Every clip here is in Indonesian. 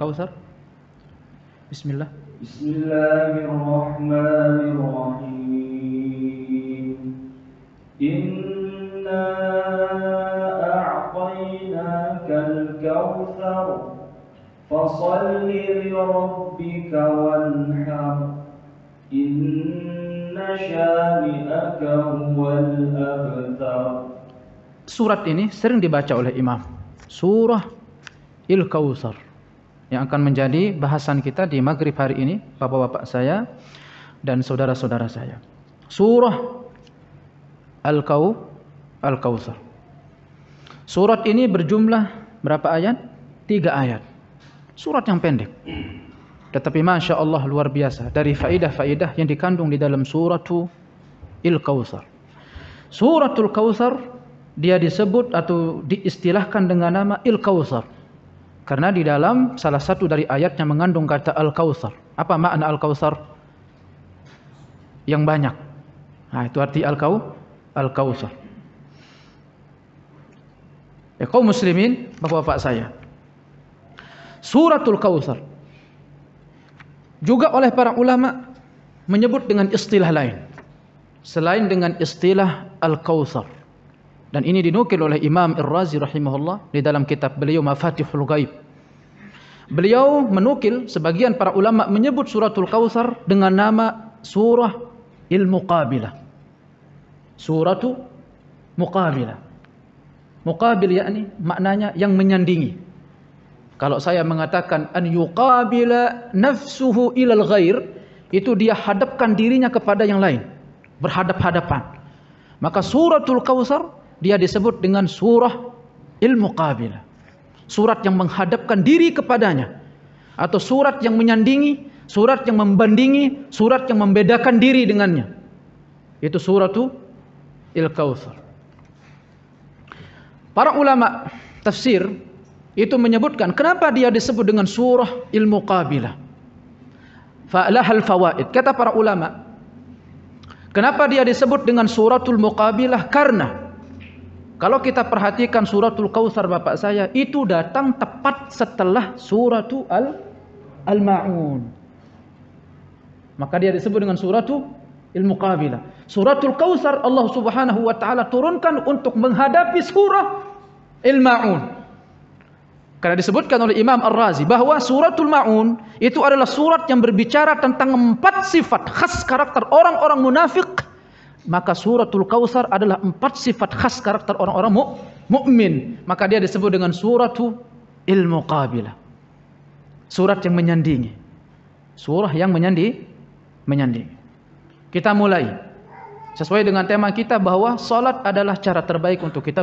Kausar? Bismillah. Bismillahirrahmanirrahim. Inna a'tainakal kautsar. Fasalli li rabbika wanhar. Inna syani'aka huwal abtar. Surat ini sering dibaca oleh imam. Surah Il Kausar yang akan menjadi bahasan kita di maghrib hari ini, bapak-bapak saya dan saudara-saudara saya. Surah Al-Kau Al-Kautsar. Surat ini berjumlah berapa ayat? Tiga ayat. Surat yang pendek. Tetapi Masya Allah luar biasa. Dari faidah-faidah yang dikandung di dalam suratu Al-Kautsar. Suratul Kautsar dia disebut atau diistilahkan dengan nama Al-Kautsar. Karena di dalam salah satu dari ayatnya mengandung kata Al-Kawthar. Apa makna Al-Kawthar? Yang banyak. Nah, itu arti Al-Kaw, Al-Kawthar. Ya, kau muslimin, bapak-bapak saya. Suratul Kawthar. Juga oleh para ulama menyebut dengan istilah lain. Selain dengan istilah Al-Kawthar. Dan ini dinukil oleh Imam Ar-Razi rahimahullah di dalam kitab beliau Mafatihul Ghaib. Beliau menukil sebagian para ulama menyebut suratul Kautsar dengan nama surah Al-Muqabilah. Suratu Muqabilah. Muqabil yakni maknanya yang menyandingi. Kalau saya mengatakan an yuqabila nafsuhu ilal ghair, itu dia hadapkan dirinya kepada yang lain, berhadap-hadapan. Maka suratul Kautsar dia disebut dengan surah ilmu muqabilah surat yang menghadapkan diri kepadanya atau surat yang menyandingi surat yang membandingi surat yang membedakan diri dengannya itu surat itu Al-Kautsar Para ulama tafsir itu menyebutkan kenapa dia disebut dengan surah ilmu qabilah. Fa'lahal fawaid. Kata para ulama, kenapa dia disebut dengan suratul muqabilah? Karena Kalau kita perhatikan suratul kausar Bapak saya itu datang tepat setelah suratul Al maun Maka dia disebut dengan suratul Al-Muqabilah. Suratul kausar Allah Subhanahu wa taala turunkan untuk menghadapi surah il maun Karena disebutkan oleh Imam Ar-Razi bahwa suratul Maun itu adalah surat yang berbicara tentang empat sifat khas karakter orang-orang munafik maka suratul Kausar adalah empat sifat khas karakter orang-orang mukmin. Maka dia disebut dengan suratu ilmu qabilah. Surat yang menyandingi. Surah yang menyandi menyandingi. Kita mulai. Sesuai dengan tema kita bahwa salat adalah cara terbaik untuk kita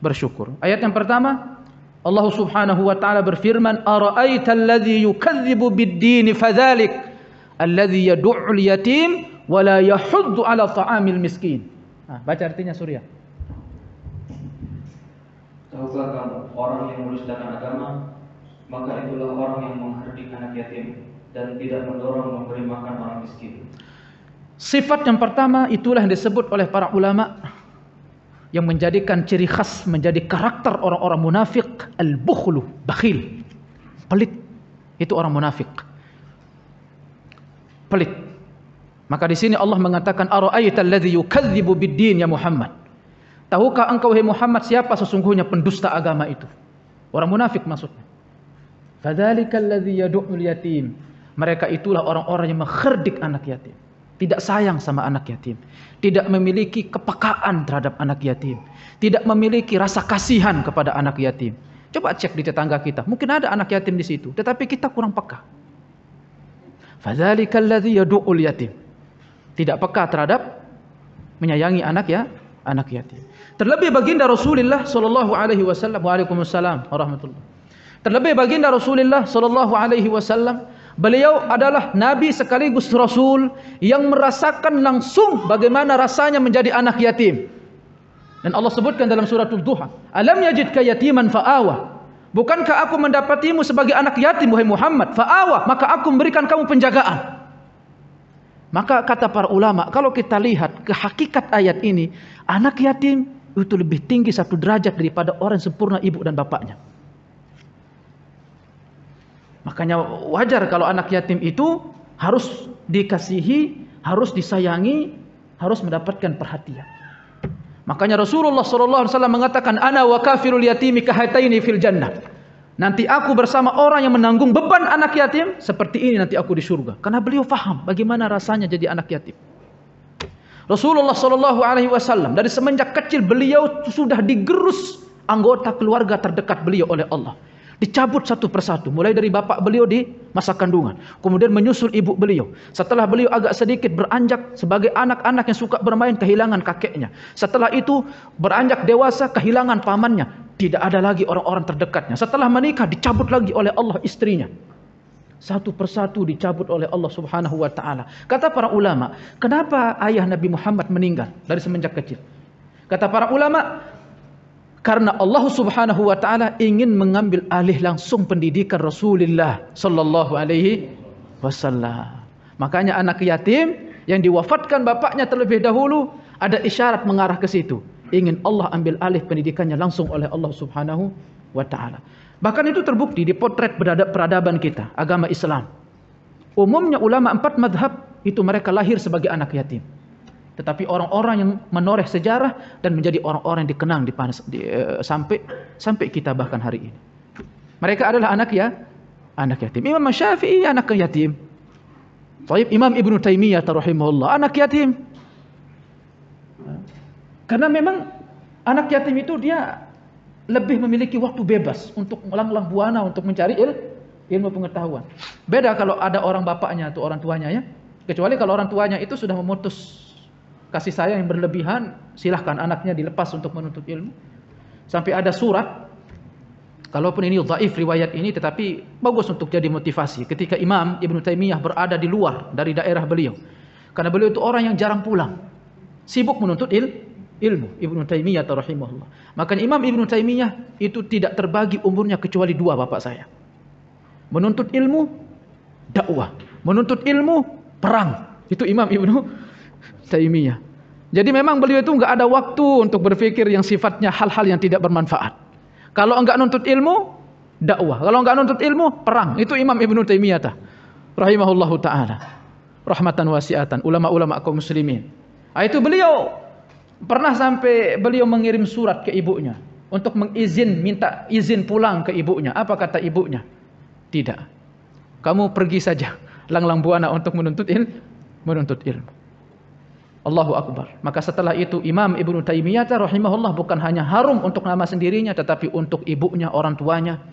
bersyukur. Ayat yang pertama, Allah Subhanahu wa taala berfirman, "Ara'aital yukadzibu bid fadzalik alladzi yad'u al-yatim wala yahuddu ala ta'amil miskin. Nah, baca artinya Surya. Tahukah kamu orang yang dengan agama maka itulah orang yang menghardik anak yatim dan tidak mendorong memberi makan orang miskin. Sifat yang pertama itulah yang disebut oleh para ulama yang menjadikan ciri khas menjadi karakter orang-orang munafik al-bukhlu, bakhil, pelit. Itu orang munafik. Pelit. Maka di sini Allah mengatakan ara'aital ladzi yukadzibu bid-din ya Muhammad. Tahukah engkau hai Muhammad siapa sesungguhnya pendusta agama itu? Orang munafik maksudnya. Fadzalikal ladzi yad'ul yatim. Mereka itulah orang-orang yang mengherdik anak yatim. Tidak sayang sama anak yatim. Tidak memiliki kepekaan terhadap anak yatim. Tidak memiliki rasa kasihan kepada anak yatim. Coba cek di tetangga kita. Mungkin ada anak yatim di situ. Tetapi kita kurang peka. Fadzalikal ladzi yad'ul yatim. tidak peka terhadap menyayangi anak ya anak yatim. Terlebih baginda Rasulullah sallallahu alaihi wasallam waalaikumsalam warahmatullahi. Terlebih baginda Rasulullah sallallahu alaihi wasallam beliau adalah nabi sekaligus rasul yang merasakan langsung bagaimana rasanya menjadi anak yatim. Dan Allah sebutkan dalam suratul duha "Alam yajidka yatiman fa'awa?" Bukankah aku mendapatimu sebagai anak yatim wahai Muhammad? Fa'awa, maka aku memberikan kamu penjagaan. Maka kata para ulama, kalau kita lihat ke hakikat ayat ini, anak yatim itu lebih tinggi satu derajat daripada orang sempurna ibu dan bapaknya. Makanya wajar kalau anak yatim itu harus dikasihi, harus disayangi, harus mendapatkan perhatian. Makanya Rasulullah SAW mengatakan, Ana wa kafirul yatimi kahataini fil jannah. Nanti aku bersama orang yang menanggung beban anak yatim seperti ini nanti aku di surga. Karena beliau faham bagaimana rasanya jadi anak yatim. Rasulullah Shallallahu Alaihi Wasallam dari semenjak kecil beliau sudah digerus anggota keluarga terdekat beliau oleh Allah. Dicabut satu persatu. Mulai dari bapak beliau di masa kandungan. Kemudian menyusul ibu beliau. Setelah beliau agak sedikit beranjak sebagai anak-anak yang suka bermain kehilangan kakeknya. Setelah itu beranjak dewasa kehilangan pamannya. Tidak ada lagi orang-orang terdekatnya. Setelah menikah dicabut lagi oleh Allah istrinya. satu persatu dicabut oleh Allah Subhanahu wa taala. Kata para ulama, kenapa ayah Nabi Muhammad meninggal dari semenjak kecil? Kata para ulama, karena Allah Subhanahu wa taala ingin mengambil alih langsung pendidikan Rasulullah sallallahu alaihi wasallam. Makanya anak yatim yang diwafatkan bapaknya terlebih dahulu ada isyarat mengarah ke situ. Ingin Allah ambil alih pendidikannya langsung oleh Allah Subhanahu wa taala. Bahkan itu terbukti di potret peradaban kita, agama Islam. Umumnya ulama empat madhab itu mereka lahir sebagai anak yatim tetapi orang-orang yang menoreh sejarah dan menjadi orang-orang yang dikenang di, di, eh, sampai sampai kita bahkan hari ini. Mereka adalah anak ya anak yatim. Imam Syafi'i anak yatim. Taib Imam Ibnu Taimiyah rahimahullah anak yatim. Karena memang anak yatim itu dia lebih memiliki waktu bebas untuk melanglang buana untuk mencari il, ilmu pengetahuan. Beda kalau ada orang bapaknya atau orang tuanya ya. Kecuali kalau orang tuanya itu sudah memutus kasih sayang yang berlebihan, silahkan anaknya dilepas untuk menuntut ilmu. Sampai ada surat, kalaupun ini dhaif riwayat ini, tetapi bagus untuk jadi motivasi. Ketika Imam Ibn Taimiyah berada di luar dari daerah beliau. Karena beliau itu orang yang jarang pulang. Sibuk menuntut il, ilmu. Ibn Taimiyah rahimahullah. Makanya Imam Ibn Taimiyah itu tidak terbagi umurnya kecuali dua bapak saya. Menuntut ilmu, dakwah. Menuntut ilmu, perang. Itu Imam Ibnu Taimiyah. Jadi memang beliau itu enggak ada waktu untuk berpikir yang sifatnya hal-hal yang tidak bermanfaat. Kalau enggak nuntut ilmu, dakwah. Kalau enggak nuntut ilmu, perang. Itu Imam Ibnu Taimiyah tah. Rahimahullahu taala. Rahmatan wasiatan, ulama-ulama kaum muslimin. Ah itu beliau pernah sampai beliau mengirim surat ke ibunya untuk mengizin minta izin pulang ke ibunya. Apa kata ibunya? Tidak. Kamu pergi saja langlang buana untuk menuntut ilmu, menuntut ilmu. Allahu Akbar. Maka setelah itu Imam Ibnu Taimiyah rahimahullah bukan hanya harum untuk nama sendirinya tetapi untuk ibunya, orang tuanya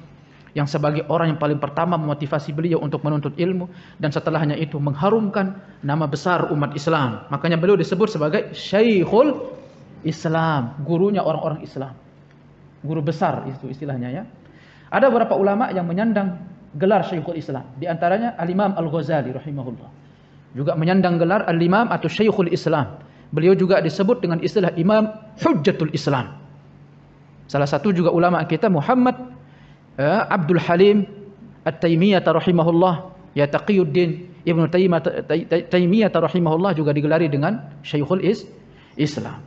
yang sebagai orang yang paling pertama memotivasi beliau untuk menuntut ilmu dan setelahnya itu mengharumkan nama besar umat Islam. Makanya beliau disebut sebagai Syekhul Islam, gurunya orang-orang Islam. Guru besar itu istilahnya ya. Ada beberapa ulama yang menyandang gelar Syekhul Islam, di antaranya Al Imam Al Ghazali rahimahullah. juga menyandang gelar al-imam atau syaikhul islam beliau juga disebut dengan istilah imam hujjatul islam salah satu juga ulama kita Muhammad eh, Abdul Halim At-Taimiyah rahimahullah ya Taqiyuddin ibnu Taimiyah rahimahullah juga digelari dengan syaikhul is islam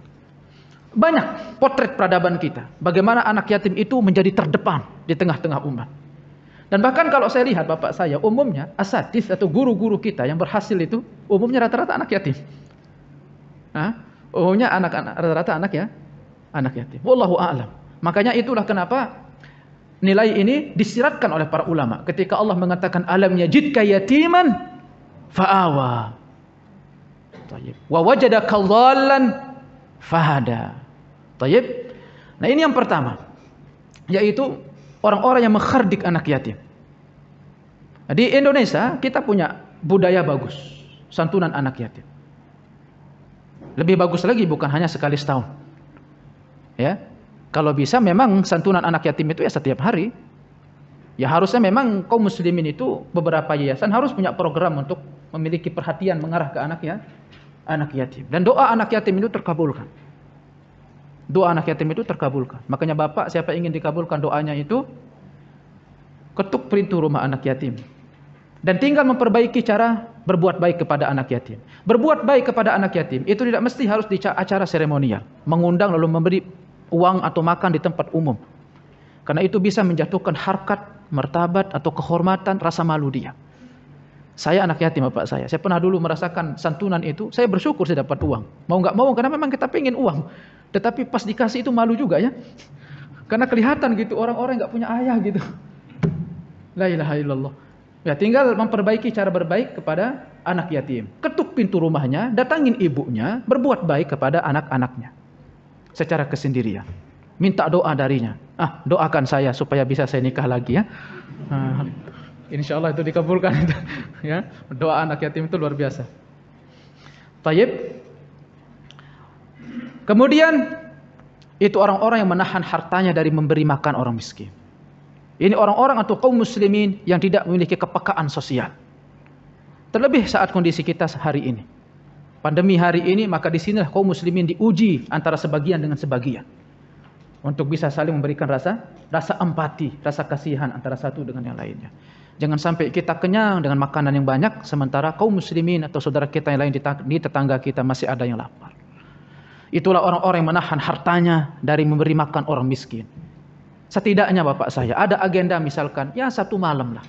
banyak potret peradaban kita bagaimana anak yatim itu menjadi terdepan di tengah-tengah umat Dan bahkan kalau saya lihat bapak saya, umumnya asadis atau guru-guru kita yang berhasil itu umumnya rata-rata anak yatim. Nah, umumnya anak-anak rata-rata anak ya, anak yatim. Wallahu a'lam. Makanya itulah kenapa nilai ini disiratkan oleh para ulama ketika Allah mengatakan alam yajidka yatiman fa'awa. Tayyib. Wa wajadaka fahada. Tayyib. Nah, ini yang pertama yaitu orang-orang yang menghardik anak yatim. di Indonesia kita punya budaya bagus, santunan anak yatim. Lebih bagus lagi bukan hanya sekali setahun. Ya. Kalau bisa memang santunan anak yatim itu ya setiap hari. Ya harusnya memang kaum muslimin itu beberapa yayasan harus punya program untuk memiliki perhatian mengarah ke anaknya anak yatim dan doa anak yatim itu terkabulkan doa anak yatim itu terkabulkan. Makanya Bapak siapa ingin dikabulkan doanya itu ketuk pintu rumah anak yatim. Dan tinggal memperbaiki cara berbuat baik kepada anak yatim. Berbuat baik kepada anak yatim itu tidak mesti harus di acara seremonial, mengundang lalu memberi uang atau makan di tempat umum. Karena itu bisa menjatuhkan harkat, martabat atau kehormatan, rasa malu dia. Saya anak yatim bapak saya. Saya pernah dulu merasakan santunan itu. Saya bersyukur saya dapat uang. Mau nggak mau karena memang kita pengen uang. Tetapi pas dikasih itu malu juga ya. Karena kelihatan gitu orang-orang nggak punya ayah gitu. La ilaha illallah. Ya tinggal memperbaiki cara berbaik kepada anak yatim. Ketuk pintu rumahnya, datangin ibunya, berbuat baik kepada anak-anaknya. Secara kesendirian. Minta doa darinya. Ah, doakan saya supaya bisa saya nikah lagi ya. Ah. Insya Allah itu dikabulkan ya, doa anak yatim itu luar biasa. Taib. Kemudian itu orang-orang yang menahan hartanya dari memberi makan orang miskin. Ini orang-orang atau kaum muslimin yang tidak memiliki kepekaan sosial. Terlebih saat kondisi kita hari ini. Pandemi hari ini maka di sinilah kaum muslimin diuji antara sebagian dengan sebagian. Untuk bisa saling memberikan rasa rasa empati, rasa kasihan antara satu dengan yang lainnya. Jangan sampai kita kenyang dengan makanan yang banyak sementara kaum muslimin atau saudara kita yang lain di tetangga kita masih ada yang lapar. Itulah orang-orang yang menahan hartanya dari memberi makan orang miskin. Setidaknya Bapak saya ada agenda misalkan ya satu malam lah.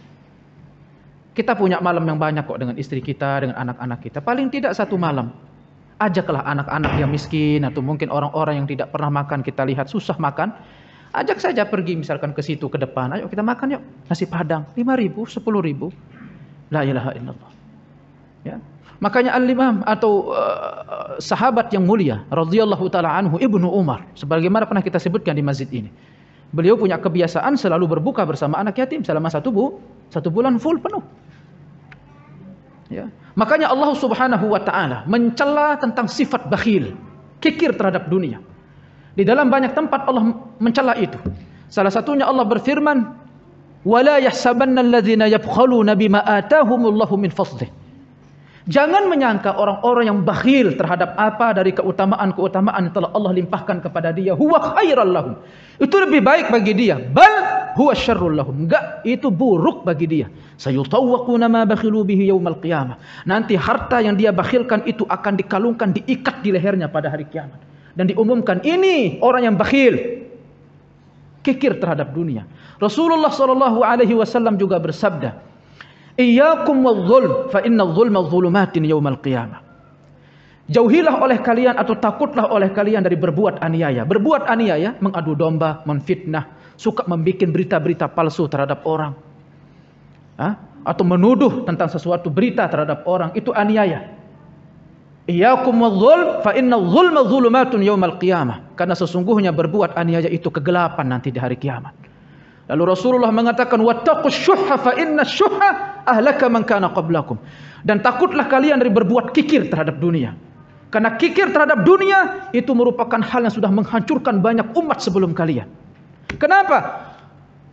Kita punya malam yang banyak kok dengan istri kita, dengan anak-anak kita. Paling tidak satu malam. Ajaklah anak-anak yang miskin atau mungkin orang-orang yang tidak pernah makan kita lihat susah makan Ajak saja pergi misalkan ke situ ke depan. Ayo kita makan yuk nasi padang lima ribu sepuluh ribu. La ilaha illallah. Ya. Makanya al-imam atau uh, sahabat yang mulia radhiyallahu taala anhu Ibnu Umar sebagaimana pernah kita sebutkan di masjid ini. Beliau punya kebiasaan selalu berbuka bersama anak yatim selama satu bu satu bulan full penuh. Ya. Makanya Allah Subhanahu wa taala mencela tentang sifat bakhil, kikir terhadap dunia. Di dalam banyak tempat Allah mencela itu. Salah satunya Allah berfirman, "Wala yahsabanna alladziina yabkhaluna bima aatahumullahu min fadlih." Jangan menyangka orang-orang yang bakhil terhadap apa dari keutamaan-keutamaan yang telah Allah limpahkan kepada dia. Huwa khairal lahum. Itu lebih baik bagi dia. Bal huwa syarrul lahum. Enggak, itu buruk bagi dia. Sayutawwaquna ma bakhilu bihi yaumal qiyamah. Nanti harta yang dia bakhilkan itu akan dikalungkan, diikat di lehernya pada hari kiamat dan diumumkan ini orang yang bakhil kikir terhadap dunia. Rasulullah sallallahu alaihi wasallam juga bersabda, "Iyyakum wadh-dhulm fa inna dhulma dhulumatin yaumal qiyamah." Jauhilah oleh kalian atau takutlah oleh kalian dari berbuat aniaya. Berbuat aniaya mengadu domba, memfitnah, suka membuat berita-berita palsu terhadap orang. Hah? Atau menuduh tentang sesuatu berita terhadap orang, itu aniaya. Iyyakum wadh fa inna zulma zulumatun yaumal qiyamah. Karena sesungguhnya berbuat aniaya itu kegelapan nanti di hari kiamat. Lalu Rasulullah mengatakan wattaqus syuhha fa inna syuhha ahlaka man kana qablakum. Dan takutlah kalian dari berbuat kikir terhadap dunia. Karena kikir terhadap dunia itu merupakan hal yang sudah menghancurkan banyak umat sebelum kalian. Kenapa?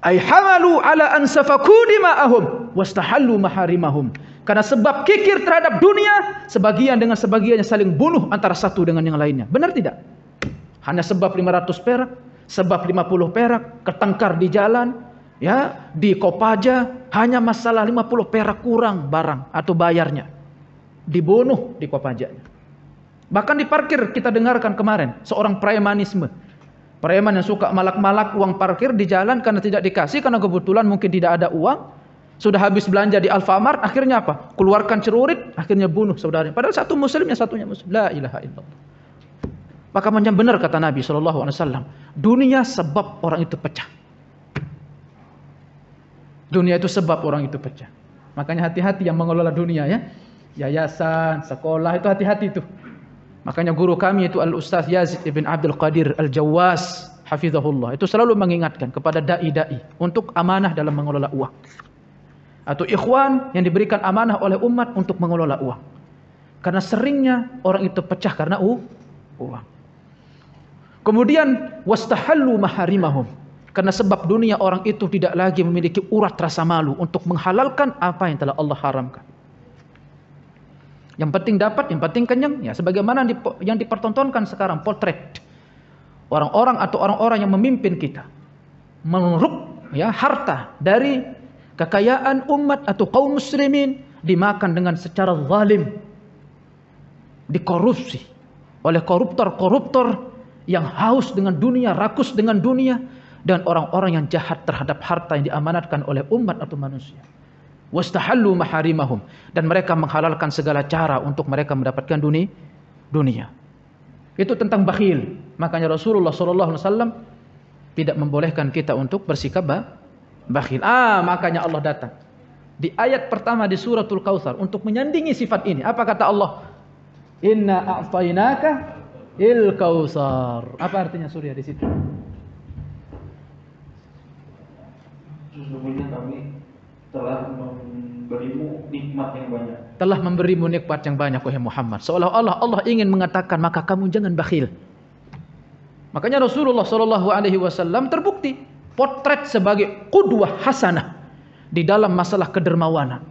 Ay hamalu ala ansafakudima'ahum wastahallu maharimahum. Karena sebab kikir terhadap dunia, sebagian dengan sebagiannya saling bunuh antara satu dengan yang lainnya. Benar tidak? Hanya sebab 500 perak, sebab 50 perak, ketengkar di jalan, ya di Kopaja hanya masalah 50 perak kurang barang atau bayarnya. Dibunuh di Kopaja. Bahkan di parkir kita dengarkan kemarin seorang premanisme Preman yang suka malak-malak uang parkir di jalan karena tidak dikasih karena kebetulan mungkin tidak ada uang. Sudah habis belanja di Alfamart, akhirnya apa? Keluarkan celurit, akhirnya bunuh saudaranya. Padahal satu muslimnya satunya muslim. La ilaha illallah. Maka macam benar kata Nabi saw. Alaihi Wasallam, dunia sebab orang itu pecah. Dunia itu sebab orang itu pecah. Makanya hati-hati yang mengelola dunia ya. Yayasan, sekolah itu hati-hati itu. Makanya guru kami itu Al Ustaz Yazid ibn Abdul Qadir Al Jawas hafizahullah itu selalu mengingatkan kepada dai-dai untuk amanah dalam mengelola uang atau ikhwan yang diberikan amanah oleh umat untuk mengelola uang. Karena seringnya orang itu pecah karena u, uang. Kemudian wastahallu maharimahum. Karena sebab dunia orang itu tidak lagi memiliki urat rasa malu untuk menghalalkan apa yang telah Allah haramkan. Yang penting dapat, yang penting kenyang. Ya, sebagaimana yang dipertontonkan sekarang potret orang-orang atau orang-orang yang memimpin kita menurut ya harta dari kekayaan umat atau kaum muslimin dimakan dengan secara zalim dikorupsi oleh koruptor-koruptor yang haus dengan dunia, rakus dengan dunia dan orang-orang yang jahat terhadap harta yang diamanatkan oleh umat atau manusia. Wastahallu maharimahum dan mereka menghalalkan segala cara untuk mereka mendapatkan dunia. dunia. Itu tentang bakhil. Makanya Rasulullah SAW tidak membolehkan kita untuk bersikap bakhil. Ah, makanya Allah datang. Di ayat pertama di suratul Kautsar untuk menyandingi sifat ini. Apa kata Allah? Inna a'tainaka il Kausar. Apa artinya surya di situ? Sesungguhnya kami telah memberimu nikmat yang banyak. Telah memberimu nikmat yang banyak wahai Muhammad. Seolah-olah Allah ingin mengatakan maka kamu jangan bakhil. Makanya Rasulullah Shallallahu Alaihi Wasallam terbukti potret sebagai kudwah hasanah di dalam masalah kedermawanan.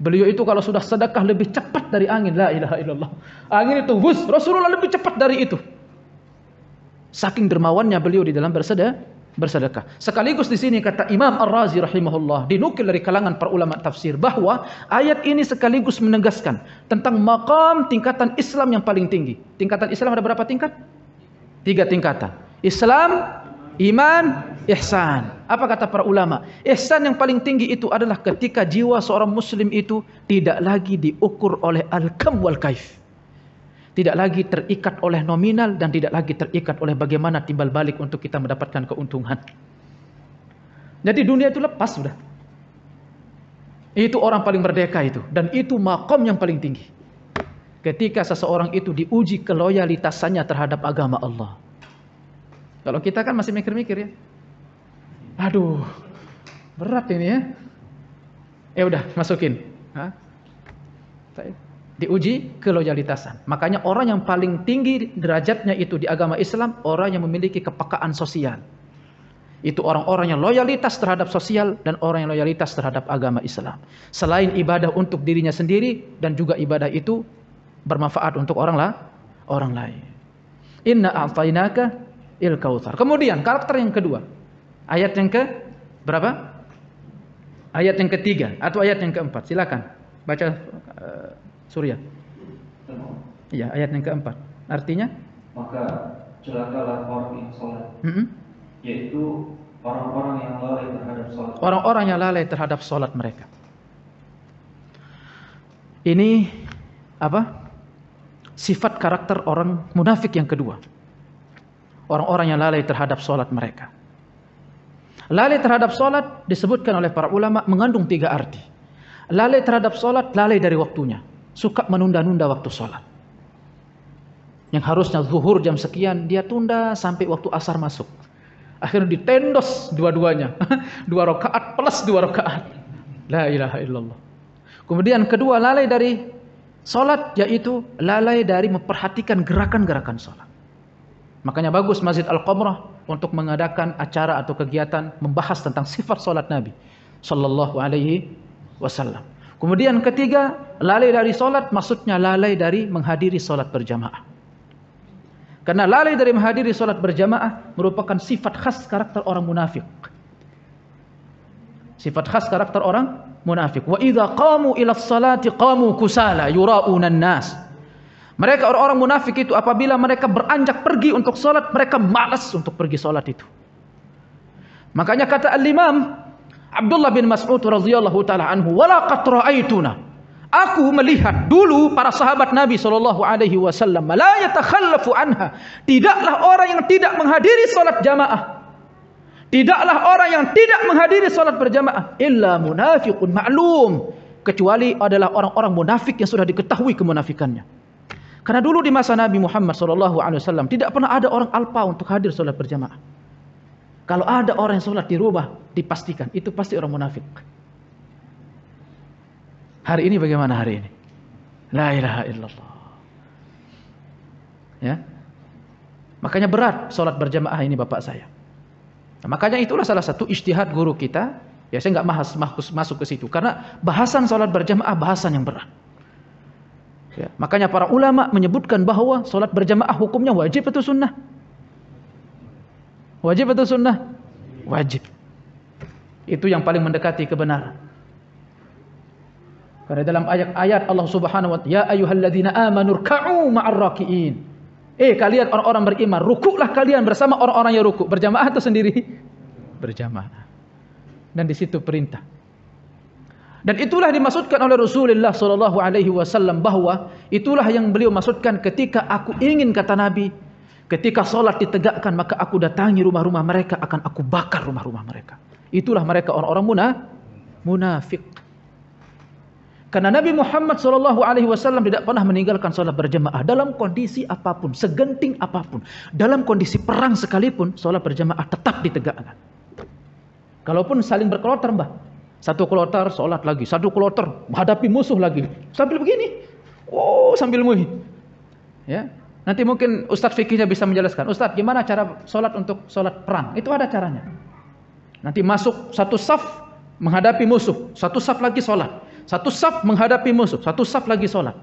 Beliau itu kalau sudah sedekah lebih cepat dari angin. La ilaha illallah. Angin itu hus. Rasulullah lebih cepat dari itu. Saking dermawannya beliau di dalam bersedekah. bersedekah. Sekaligus di sini kata Imam Ar-Razi rahimahullah dinukil dari kalangan para ulama tafsir bahwa ayat ini sekaligus menegaskan tentang makam tingkatan Islam yang paling tinggi. Tingkatan Islam ada berapa tingkat? Tiga tingkatan. Islam, iman, ihsan. Apa kata para ulama? Ihsan yang paling tinggi itu adalah ketika jiwa seorang muslim itu tidak lagi diukur oleh al-kam wal kaif. Tidak lagi terikat oleh nominal dan tidak lagi terikat oleh bagaimana timbal balik untuk kita mendapatkan keuntungan. Jadi dunia itu lepas sudah. Itu orang paling merdeka itu dan itu makom yang paling tinggi. Ketika seseorang itu diuji keloyalitasannya terhadap agama Allah. Kalau kita kan masih mikir-mikir ya. Aduh, berat ini ya. Eh udah, masukin. Hah? Diuji keloyalitasan. Makanya orang yang paling tinggi derajatnya itu di agama Islam, orang yang memiliki kepekaan sosial. Itu orang-orang yang loyalitas terhadap sosial dan orang yang loyalitas terhadap agama Islam. Selain ibadah untuk dirinya sendiri dan juga ibadah itu bermanfaat untuk orang lah, orang lain. Inna al-tainaka il Kemudian karakter yang kedua, Ayat yang ke berapa? Ayat yang ketiga atau ayat yang keempat. Silakan baca uh, Surya. Iya, ayat yang keempat. Artinya? Maka celakalah orang yang mm -hmm. yaitu orang-orang yang lalai terhadap solat. Orang-orang yang lalai terhadap solat mereka. Ini apa? Sifat karakter orang munafik yang kedua. Orang-orang yang lalai terhadap solat mereka. Lalai terhadap solat disebutkan oleh para ulama mengandung tiga arti. Lalai terhadap solat, lalai dari waktunya. Suka menunda-nunda waktu solat. Yang harusnya zuhur jam sekian, dia tunda sampai waktu asar masuk. Akhirnya ditendos dua-duanya. dua rakaat plus dua rakaat. La ilaha illallah. Kemudian kedua, lalai dari solat, yaitu lalai dari memperhatikan gerakan-gerakan solat. Makanya bagus Masjid Al-Qamrah untuk mengadakan acara atau kegiatan membahas tentang sifat solat Nabi Sallallahu Alaihi Wasallam. Kemudian ketiga, lalai dari solat maksudnya lalai dari menghadiri solat berjamaah. Karena lalai dari menghadiri solat berjamaah merupakan sifat khas karakter orang munafik. Sifat khas karakter orang munafik. Wa idza qamu ila salati qamu kusala yura'una nas Mereka orang-orang munafik itu apabila mereka beranjak pergi untuk solat, mereka malas untuk pergi solat itu. Makanya kata Al-Imam Abdullah bin Mas'ud radhiyallahu taala anhu, "Wala qad ra'aituna" Aku melihat dulu para sahabat Nabi sallallahu alaihi wasallam la yatakhallafu anha. Tidaklah orang yang tidak menghadiri solat jamaah. Tidaklah orang yang tidak menghadiri solat berjamaah illa munafiqun ma'lum. Kecuali adalah orang-orang munafik yang sudah diketahui kemunafikannya. Karena dulu di masa Nabi Muhammad SAW tidak pernah ada orang alpa untuk hadir sholat berjamaah. Kalau ada orang yang sholat di rumah, dipastikan itu pasti orang munafik. Hari ini bagaimana hari ini? La ilaha illallah. Ya. Makanya berat sholat berjamaah ini bapak saya. Nah, makanya itulah salah satu istihad guru kita. Ya saya nggak masuk, masuk ke situ karena bahasan sholat berjamaah bahasan yang berat. Ya. Makanya para ulama menyebutkan bahwa solat berjamaah hukumnya wajib atau sunnah? Wajib atau sunnah? Wajib. Itu yang paling mendekati kebenaran. Karena dalam ayat-ayat Allah Subhanahu wa taala, "Ya ayyuhalladzina amanu ruk'u ma'arrakiin." Eh, kalian orang-orang beriman, rukuklah kalian bersama orang-orang yang rukuk, berjamaah atau sendiri? Berjamaah. Dan di situ perintah dan itulah dimaksudkan oleh Rasulullah Shallallahu Alaihi Wasallam bahwa itulah yang beliau maksudkan ketika aku ingin kata Nabi, ketika solat ditegakkan maka aku datangi rumah-rumah mereka akan aku bakar rumah-rumah mereka. Itulah mereka orang-orang muna, munafik. Karena Nabi Muhammad Shallallahu Alaihi Wasallam tidak pernah meninggalkan solat berjamaah dalam kondisi apapun, segenting apapun, dalam kondisi perang sekalipun solat berjamaah tetap ditegakkan. Kalaupun saling berkeloter mbah, satu kloter sholat lagi, satu kloter menghadapi musuh lagi. Sambil begini, oh sambil muhi. Ya, nanti mungkin Ustadz fikihnya bisa menjelaskan. Ustadz gimana cara sholat untuk sholat perang? Itu ada caranya. Nanti masuk satu saf menghadapi musuh, satu saf lagi sholat, satu saf menghadapi musuh, satu saf lagi sholat.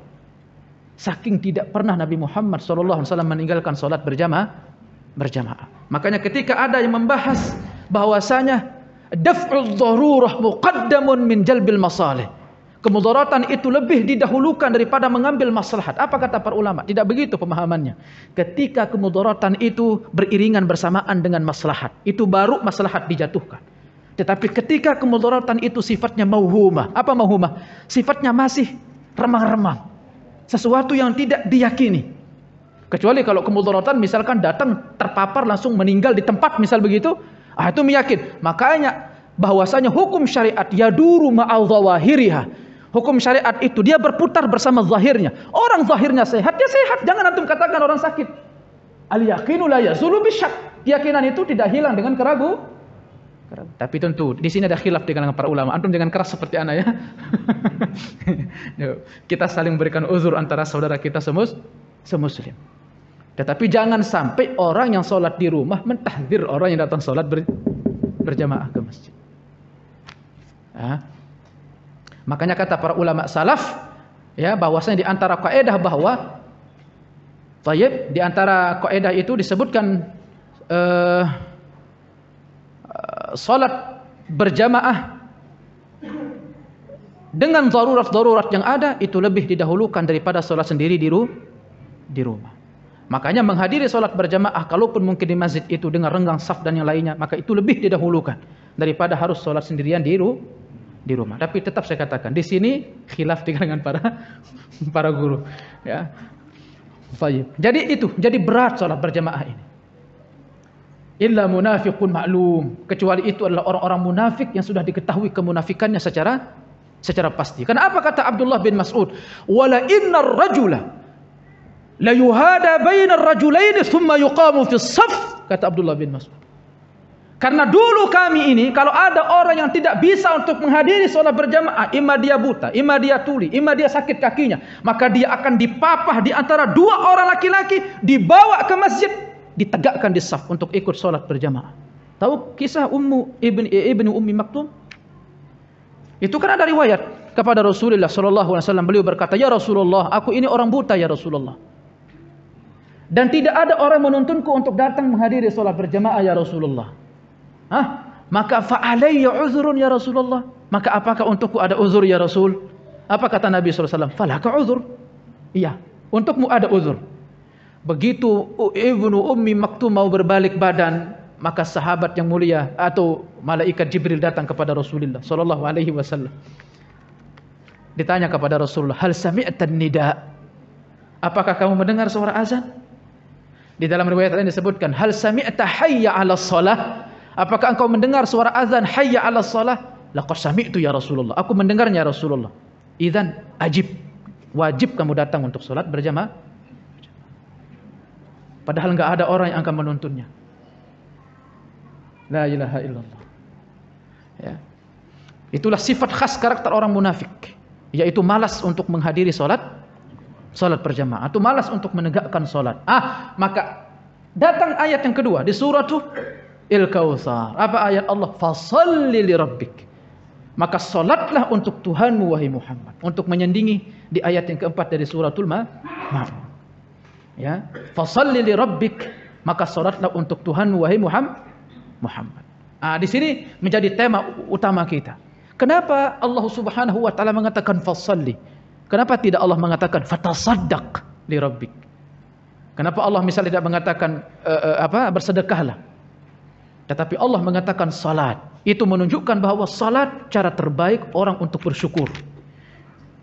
Saking tidak pernah Nabi Muhammad SAW meninggalkan sholat berjamaah, berjamaah. Makanya ketika ada yang membahas bahwasanya daf'ud dharurah muqaddamun min jalbil masalih. Kemudaratan itu lebih didahulukan daripada mengambil maslahat. Apa kata para ulama? Tidak begitu pemahamannya. Ketika kemudaratan itu beriringan bersamaan dengan maslahat, itu baru maslahat dijatuhkan. Tetapi ketika kemudaratan itu sifatnya mauhumah. Apa mauhumah? Sifatnya masih remang-remang. Sesuatu yang tidak diyakini. Kecuali kalau kemudaratan misalkan datang terpapar langsung meninggal di tempat misal begitu, Ah itu meyakin. Makanya bahwasanya hukum syariat ya yaduru ma'al zawahiriha. Hukum syariat itu dia berputar bersama zahirnya. Orang zahirnya sehat, dia sehat. Jangan antum katakan orang sakit. Al yaqinu la yazulu bisyak. Keyakinan itu tidak hilang dengan keragu. Tapi tentu di sini ada khilaf dengan para ulama. Antum jangan keras seperti anak ya. kita saling berikan uzur antara saudara kita semus semuslim. Tetapi jangan sampai orang yang sholat di rumah mentahdir orang yang datang sholat ber, berjamaah ke masjid. Ya. Makanya kata para ulama salaf, ya bahwasanya di antara kaidah bahwa Tayyib di antara kaidah itu disebutkan uh, berjamaah dengan darurat-darurat yang ada itu lebih didahulukan daripada sholat sendiri di, ru di rumah. Makanya menghadiri sholat berjamaah kalaupun mungkin di masjid itu dengan renggang saf dan yang lainnya, maka itu lebih didahulukan daripada harus sholat sendirian di, ru, di rumah. Tapi tetap saya katakan di sini khilaf dengan para para guru. Ya. Jadi itu, jadi berat sholat berjamaah ini. Illa munafiqun maklum. Kecuali itu adalah orang-orang munafik yang sudah diketahui kemunafikannya secara secara pasti. Karena apa kata Abdullah bin Mas'ud? Wala innar rajula la yuhada bainar rajulaini thumma yuqamu fi saf kata Abdullah bin Mas'ud karena dulu kami ini kalau ada orang yang tidak bisa untuk menghadiri sholat berjamaah, ima dia buta, ima dia tuli, ima dia sakit kakinya, maka dia akan dipapah di antara dua orang laki-laki, dibawa ke masjid, ditegakkan di saf untuk ikut sholat berjamaah. Tahu kisah Ummu Ibn, eh, Ibn Ummi Maktum? Itu kan ada riwayat kepada Rasulullah Shallallahu Alaihi Wasallam beliau berkata, ya Rasulullah, aku ini orang buta ya Rasulullah. Dan tidak ada orang menuntunku untuk datang menghadiri sholat berjamaah ya Rasulullah. Hah? Maka ya uzurun ya Rasulullah. Maka apakah untukku ada uzur ya Rasul? Apa kata Nabi SAW? Falaka uzur. Iya, untukmu ada uzur. Begitu Ibnu Ummi Maktum mau berbalik badan, maka sahabat yang mulia atau malaikat Jibril datang kepada Rasulullah sallallahu alaihi wasallam. Ditanya kepada Rasulullah, "Hal Samiat nida?" Apakah kamu mendengar suara azan? Di dalam riwayat lain disebutkan hal sami'ta hayya 'ala shalah? Apakah engkau mendengar suara azan hayya 'ala shalah? Laqad sami'tu ya Rasulullah. Aku mendengarnya ya Rasulullah. Idzan ajib. Wajib kamu datang untuk salat berjamaah. Padahal enggak ada orang yang akan menuntunnya. La ilaha illallah. Ya. Itulah sifat khas karakter orang munafik, yaitu malas untuk menghadiri salat salat berjamaah atau malas untuk menegakkan salat. Ah, maka datang ayat yang kedua di surah Al-Kautsar. Apa ayat Allah? Fasalli li rabbik. Maka salatlah untuk Tuhanmu wahai Muhammad. Untuk menyandingi di ayat yang keempat dari suratul Ma'un. Ya, fasalli li rabbik. Maka salatlah untuk Tuhanmu wahai Muhammad. Muhammad. Ah, di sini menjadi tema utama kita. Kenapa Allah Subhanahu wa taala mengatakan fasalli? Kenapa tidak Allah mengatakan fatasaddaq li rabbik? Kenapa Allah misalnya tidak mengatakan uh, uh, apa bersedekahlah? Tetapi Allah mengatakan salat. Itu menunjukkan bahwa salat cara terbaik orang untuk bersyukur.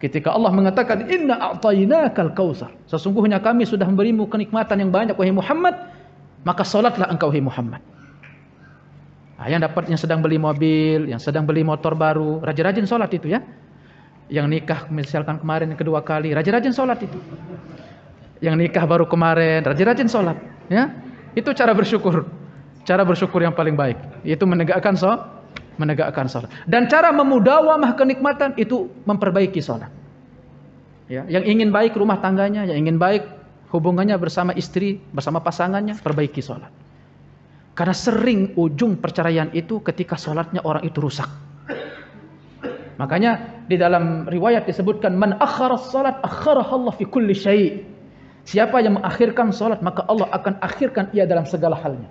Ketika Allah mengatakan inna a'tainakal kautsar, sesungguhnya kami sudah memberimu kenikmatan yang banyak wahai Muhammad, maka salatlah engkau wahai Muhammad. Nah, yang dapat yang sedang beli mobil, yang sedang beli motor baru, rajin-rajin salat itu ya yang nikah misalkan kemarin kedua kali rajin-rajin sholat itu yang nikah baru kemarin rajin-rajin sholat ya itu cara bersyukur cara bersyukur yang paling baik yaitu menegakkan sholat menegakkan sholat dan cara memudawamah kenikmatan itu memperbaiki sholat ya yang ingin baik rumah tangganya yang ingin baik hubungannya bersama istri bersama pasangannya perbaiki sholat karena sering ujung perceraian itu ketika sholatnya orang itu rusak Makanya di dalam riwayat disebutkan man akhara salat akhara Allah fi kulli syai. Siapa yang mengakhirkan salat maka Allah akan akhirkan ia dalam segala halnya.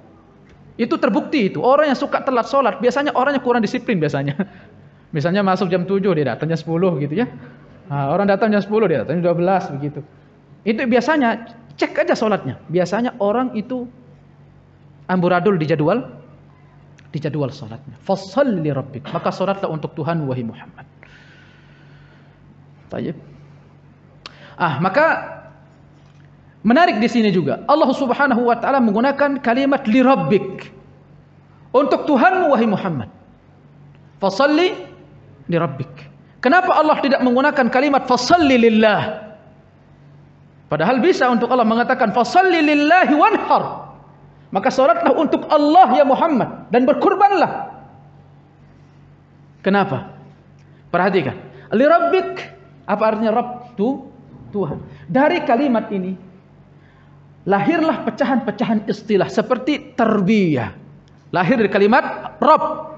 Itu terbukti itu. Orang yang suka telat salat biasanya orangnya kurang disiplin biasanya. Misalnya masuk jam 7 dia datangnya 10 gitu ya. Nah, orang datang jam 10 dia datangnya 12 begitu. Itu biasanya cek aja salatnya. Biasanya orang itu amburadul di jadwal dijadwal salatnya. Fasalli rabbik. Maka salatlah untuk Tuhan wahai Muhammad. Tayyib. Ah, maka menarik di sini juga Allah Subhanahu wa taala menggunakan kalimat li rabbik. Untuk Tuhan wahai Muhammad. Fasalli li rabbik. Kenapa Allah tidak menggunakan kalimat fasalli lillah? Padahal bisa untuk Allah mengatakan fasalli lillahi wanhar. Maka solatlah untuk Allah ya Muhammad dan berkurbanlah. Kenapa? Perhatikan. Li rabbik apa artinya Rabb itu Tuhan. Dari kalimat ini lahirlah pecahan-pecahan istilah seperti terbiah Lahir dari kalimat Rabb.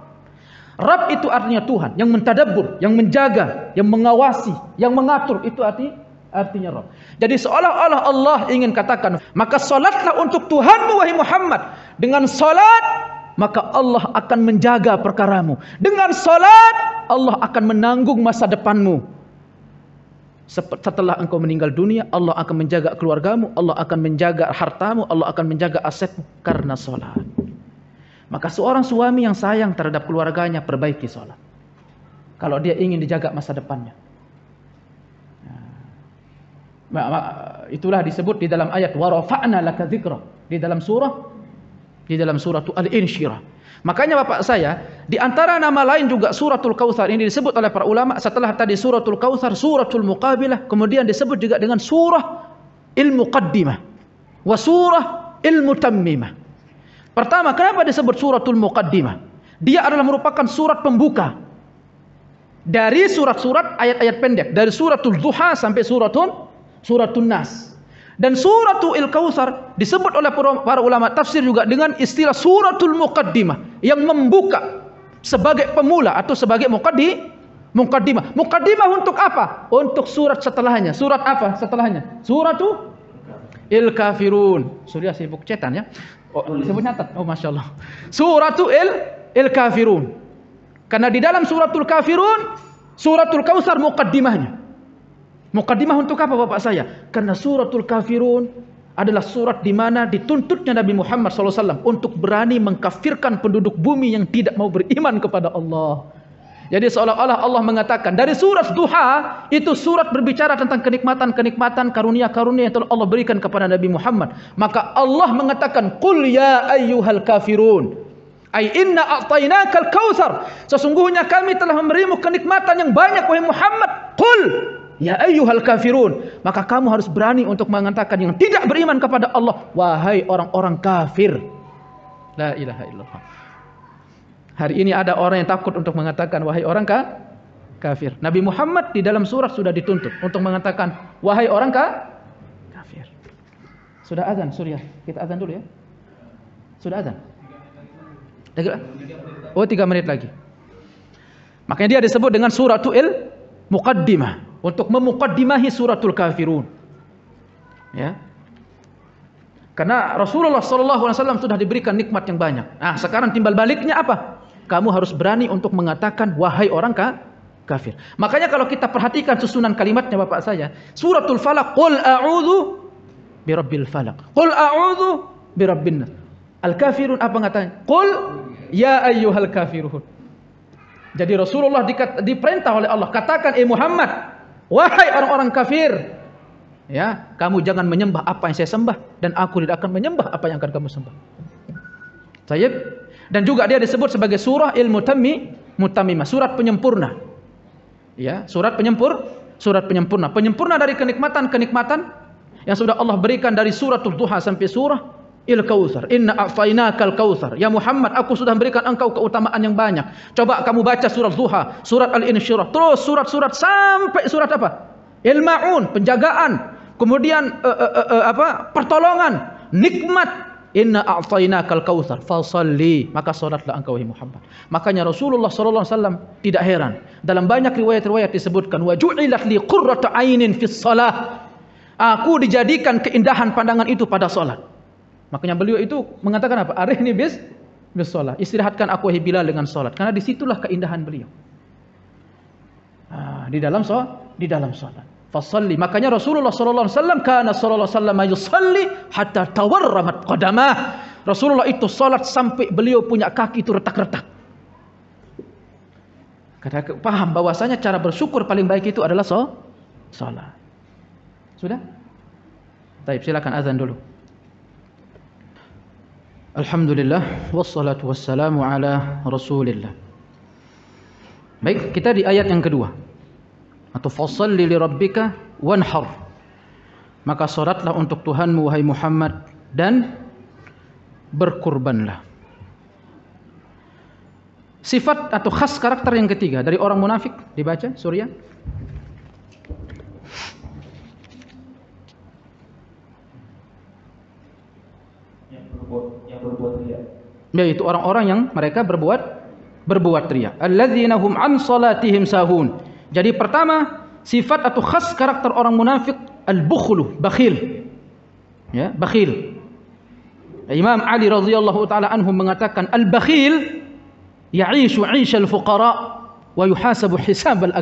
Rabb itu artinya Tuhan yang mentadabbur, yang menjaga, yang mengawasi, yang mengatur itu artinya artinya Rob. Jadi seolah-olah Allah ingin katakan, maka solatlah untuk Tuhanmu wahai Muhammad. Dengan solat maka Allah akan menjaga perkaramu. Dengan solat Allah akan menanggung masa depanmu. Setelah engkau meninggal dunia, Allah akan menjaga keluargamu, Allah akan menjaga hartamu, Allah akan menjaga asetmu karena solat. Maka seorang suami yang sayang terhadap keluarganya perbaiki solat. Kalau dia ingin dijaga masa depannya itulah disebut di dalam ayat warafa'na laka dzikra di dalam surah di dalam surah al-insyirah makanya bapak saya di antara nama lain juga suratul kautsar ini disebut oleh para ulama setelah tadi suratul kautsar suratul muqabilah kemudian disebut juga dengan surah ilmu qaddimah wa surah ilmu tammimah pertama kenapa disebut suratul muqaddimah dia adalah merupakan surat pembuka dari surat-surat ayat-ayat pendek dari suratul duha sampai suratul surah Tunas. Dan surah Tuil Kausar disebut oleh para ulama tafsir juga dengan istilah suratul muqaddimah yang membuka sebagai pemula atau sebagai muqaddi Mukaddimah Muqaddimah untuk apa? Untuk surat setelahnya. Surat apa setelahnya? Surah tu Il Kafirun. Surya sibuk cetan ya. Oh, sibuk nyatat. Oh, masyaAllah. Allah. Suratul Il, il Kafirun. Karena di dalam suratul kafirun, suratul kausar Mukaddimahnya. Mukadimah untuk apa Bapak saya? Karena suratul kafirun adalah surat di mana dituntutnya Nabi Muhammad SAW untuk berani mengkafirkan penduduk bumi yang tidak mau beriman kepada Allah. Jadi seolah-olah Allah mengatakan dari surat Duha itu surat berbicara tentang kenikmatan-kenikmatan karunia-karunia yang telah Allah berikan kepada Nabi Muhammad. Maka Allah mengatakan qul ya ayyuhal kafirun ay inna a'tainakal kautsar sesungguhnya kami telah memberimu kenikmatan yang banyak wahai Muhammad qul Ya ayyuhal kafirun. Maka kamu harus berani untuk mengatakan yang tidak beriman kepada Allah. Wahai orang-orang kafir. La ilaha illallah. Hari ini ada orang yang takut untuk mengatakan wahai orang ka kafir. Nabi Muhammad di dalam surah sudah dituntut untuk mengatakan wahai orang ka kafir. Sudah azan Surya. Kita azan dulu ya. Sudah azan. Oh tiga menit lagi. Makanya dia disebut dengan suratul muqaddimah untuk memukaddimahi suratul kafirun. Ya. Karena Rasulullah SAW sudah diberikan nikmat yang banyak. Nah, sekarang timbal baliknya apa? Kamu harus berani untuk mengatakan wahai orang ka kafir. Makanya kalau kita perhatikan susunan kalimatnya Bapak saya, suratul Falaq, qul a'udzu birabbil falaq. Qul a'udzu birabbin Al-kafirun apa katanya? Qul ya ayyuhal kafirun. Jadi Rasulullah diperintah oleh Allah, katakan eh Muhammad, wahai orang-orang kafir, ya, kamu jangan menyembah apa yang saya sembah dan aku tidak akan menyembah apa yang akan kamu sembah. Saya Dan juga dia disebut sebagai surah ilmu tami mutamimah, surat penyempurna. Ya, surat penyempur, surat penyempurna. Penyempurna dari kenikmatan-kenikmatan yang sudah Allah berikan dari suratul Tuhan sampai surah il kautsar inna afainakal kausar, ya muhammad aku sudah berikan engkau keutamaan yang banyak coba kamu baca surat zuha surat al insyirah terus surat-surat sampai surat apa il maun penjagaan kemudian uh, uh, uh, apa pertolongan nikmat inna afainakal kausar, falsali, maka solatlah engkau wahai muhammad makanya rasulullah sallallahu alaihi wasallam tidak heran dalam banyak riwayat-riwayat disebutkan waju'ilat li qurratu ainin fis salah aku dijadikan keindahan pandangan itu pada solat. Makanya beliau itu mengatakan apa? Arihni bis bis Istirahatkan aku wahai Bilal dengan sholat. Karena disitulah keindahan beliau. Ah, di dalam sholat, di dalam sholat. Fasalli. Makanya Rasulullah Sallallahu Alaihi Wasallam karena Sallallahu Alaihi Wasallam yusalli hatta tawarramat qadamah. Rasulullah itu sholat sampai beliau punya kaki itu retak-retak. Kata paham bahwasanya cara bersyukur paling baik itu adalah sholat. Sudah? Taib silakan azan dulu. Alhamdulillah wassalatu wassalamu ala Rasulillah. Baik, kita di ayat yang kedua. Atau fasalli li rabbika wanhar. Maka salatlah untuk Tuhanmu wahai Muhammad dan berkurbanlah. Sifat atau khas karakter yang ketiga dari orang munafik dibaca Surya. berbuat yang berbuat riya. Yaitu orang-orang yang mereka berbuat berbuat riya. Alladzina hum an salatihim sahun. Jadi pertama sifat atau khas karakter orang munafik al-bukhlu, bakhil. Ya, bakhil. Imam Ali radhiyallahu taala anhu mengatakan al-bakhil ya'ishu 'isha al-fuqara wa yuhasabu hisab al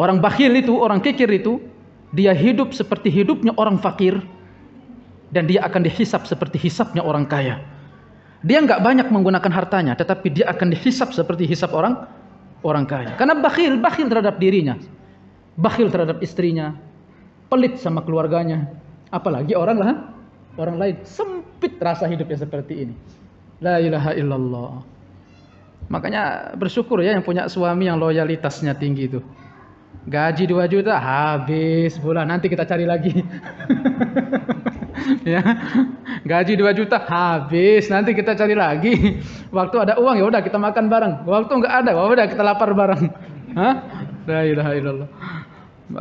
Orang bakhil itu, orang kikir itu, dia hidup seperti hidupnya orang fakir dan dia akan dihisap seperti hisapnya orang kaya. Dia nggak banyak menggunakan hartanya, tetapi dia akan dihisap seperti hisap orang orang kaya. Karena bakhil, bakhil terhadap dirinya, bakhil terhadap istrinya, pelit sama keluarganya, apalagi orang lah, orang lain. Sempit rasa hidupnya seperti ini. La ilaha illallah. Makanya bersyukur ya yang punya suami yang loyalitasnya tinggi itu. Gaji 2 juta habis bulan nanti kita cari lagi. ya gaji 2 juta habis nanti kita cari lagi waktu ada uang ya udah kita makan bareng waktu nggak ada ya udah kita lapar bareng Hah? La ilaha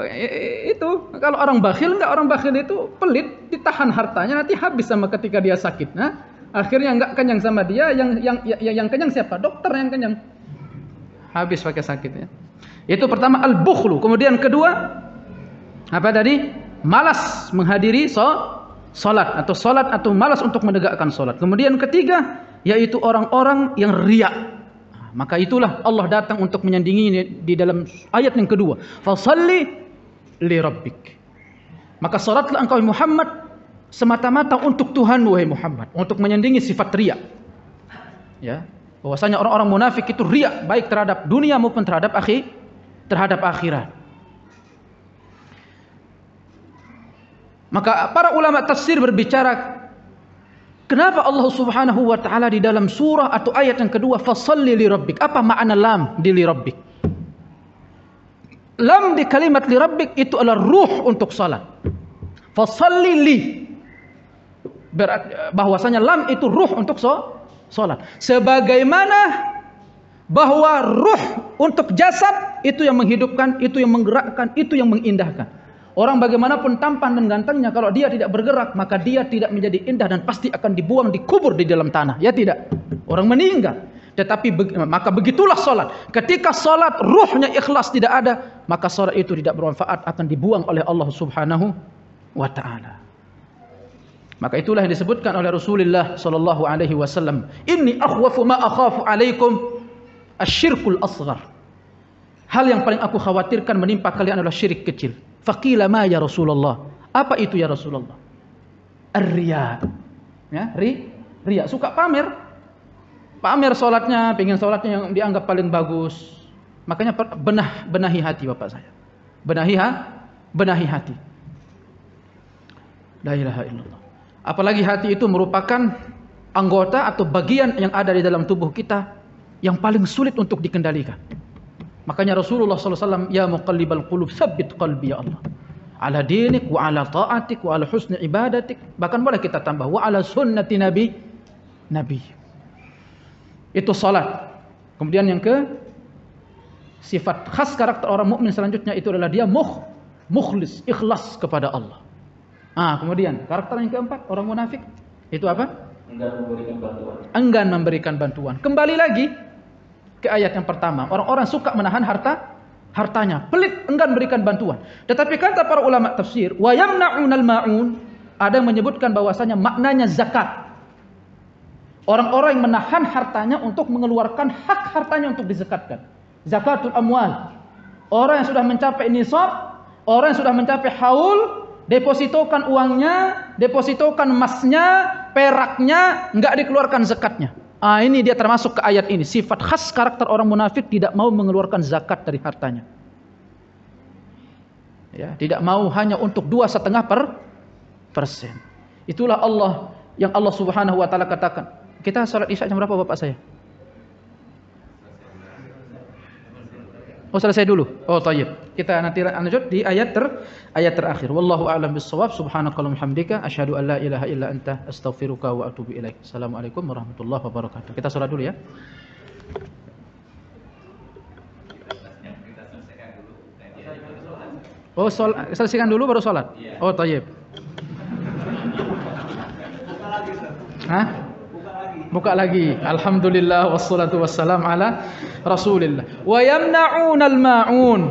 eh, Itu kalau orang bakhil nggak orang bakhil itu pelit ditahan hartanya nanti habis sama ketika dia sakit. Nah, akhirnya nggak kenyang sama dia yang yang yang, yang kenyang siapa? Dokter yang kenyang. Habis pakai sakitnya. Itu pertama al-bukhlu. Kemudian kedua apa tadi? Malas menghadiri so salat atau salat atau malas untuk menegakkan salat. Kemudian ketiga yaitu orang-orang yang riya. Maka itulah Allah datang untuk menyandingi di dalam ayat yang kedua. Fasalli li rabbik. Maka salatlah engkau Muhammad semata-mata untuk Tuhan wahai Muhammad, untuk menyandingi sifat riya. Ya, bahwasanya orang-orang munafik itu riya baik terhadap dunia maupun terhadap akhir terhadap akhirat. Maka para ulama tafsir berbicara Kenapa Allah Subhanahu wa taala di dalam surah atau ayat yang kedua fasalli li rabbik? Apa makna lam di li rabbik? Lam di kalimat li rabbik itu adalah ruh untuk salat. Fasalli li bahwasanya lam itu ruh untuk salat. Sebagaimana bahwa ruh untuk jasad itu yang menghidupkan, itu yang menggerakkan, itu yang mengindahkan. Orang bagaimanapun tampan dan gantengnya kalau dia tidak bergerak maka dia tidak menjadi indah dan pasti akan dibuang dikubur di dalam tanah. Ya tidak. Orang meninggal. Tetapi maka begitulah solat. Ketika solat ruhnya ikhlas tidak ada maka solat itu tidak bermanfaat akan dibuang oleh Allah Subhanahu wa taala. Maka itulah yang disebutkan oleh Rasulullah sallallahu alaihi wasallam, "Inni akhwafu ma akhafu alaikum asyirkul asghar." Hal yang paling aku khawatirkan menimpa kalian adalah syirik kecil. Faqila ma ya Rasulullah? Apa itu ya Rasulullah? Ria. Ya, ri, ria suka pamer. Pamer sholatnya, pengen sholatnya yang dianggap paling bagus. Makanya benah benahi hati bapak saya. Benahi ha? Benahi hati. La ilaha illallah. Apalagi hati itu merupakan anggota atau bagian yang ada di dalam tubuh kita yang paling sulit untuk dikendalikan. Makanya Rasulullah SAW, Ya muqallibal qulub, sabit qalbi ya Allah. Ala dinik, wa ala ta'atik, wa ala husni ibadatik. Bahkan boleh kita tambah, wa ala sunnati nabi. Nabi. Itu salat. Kemudian yang ke, sifat khas karakter orang mukmin selanjutnya itu adalah dia mukh, mukhlis, ikhlas kepada Allah. Ah, kemudian karakter yang keempat, orang munafik. Itu apa? Enggan memberikan bantuan. Enggan memberikan bantuan. Kembali lagi, ke ayat yang pertama. Orang-orang suka menahan harta hartanya, pelit enggan berikan bantuan. Tetapi kata para ulama tafsir, wa yamna'unal ma'un, ada yang menyebutkan bahwasanya maknanya zakat. Orang-orang yang menahan hartanya untuk mengeluarkan hak hartanya untuk dizekatkan Zakatul amwal. Orang yang sudah mencapai nisab, orang yang sudah mencapai haul, depositokan uangnya, depositokan emasnya, peraknya, enggak dikeluarkan zakatnya. Ah, ini dia termasuk ke ayat ini. Sifat khas karakter orang munafik tidak mau mengeluarkan zakat dari hartanya. Ya, tidak mau hanya untuk dua setengah per persen. Itulah Allah yang Allah Subhanahu wa taala katakan. Kita salat Isya jam berapa Bapak saya? Oh selesai dulu. Oh tayyib. Kita nanti lanjut di ayat ter ayat terakhir. Wallahu a'lam bissawab. Subhanakallahumma hamdika asyhadu an la ilaha illa anta astaghfiruka wa atubu ilaik. Assalamualaikum warahmatullahi wabarakatuh. Kita salat dulu ya. Oh, sol selesaikan dulu baru salat. Iya. Oh, tayyib. Hah? buka lagi alhamdulillah wassalatu wassalam ala rasulillah wa yamna'unal ma'un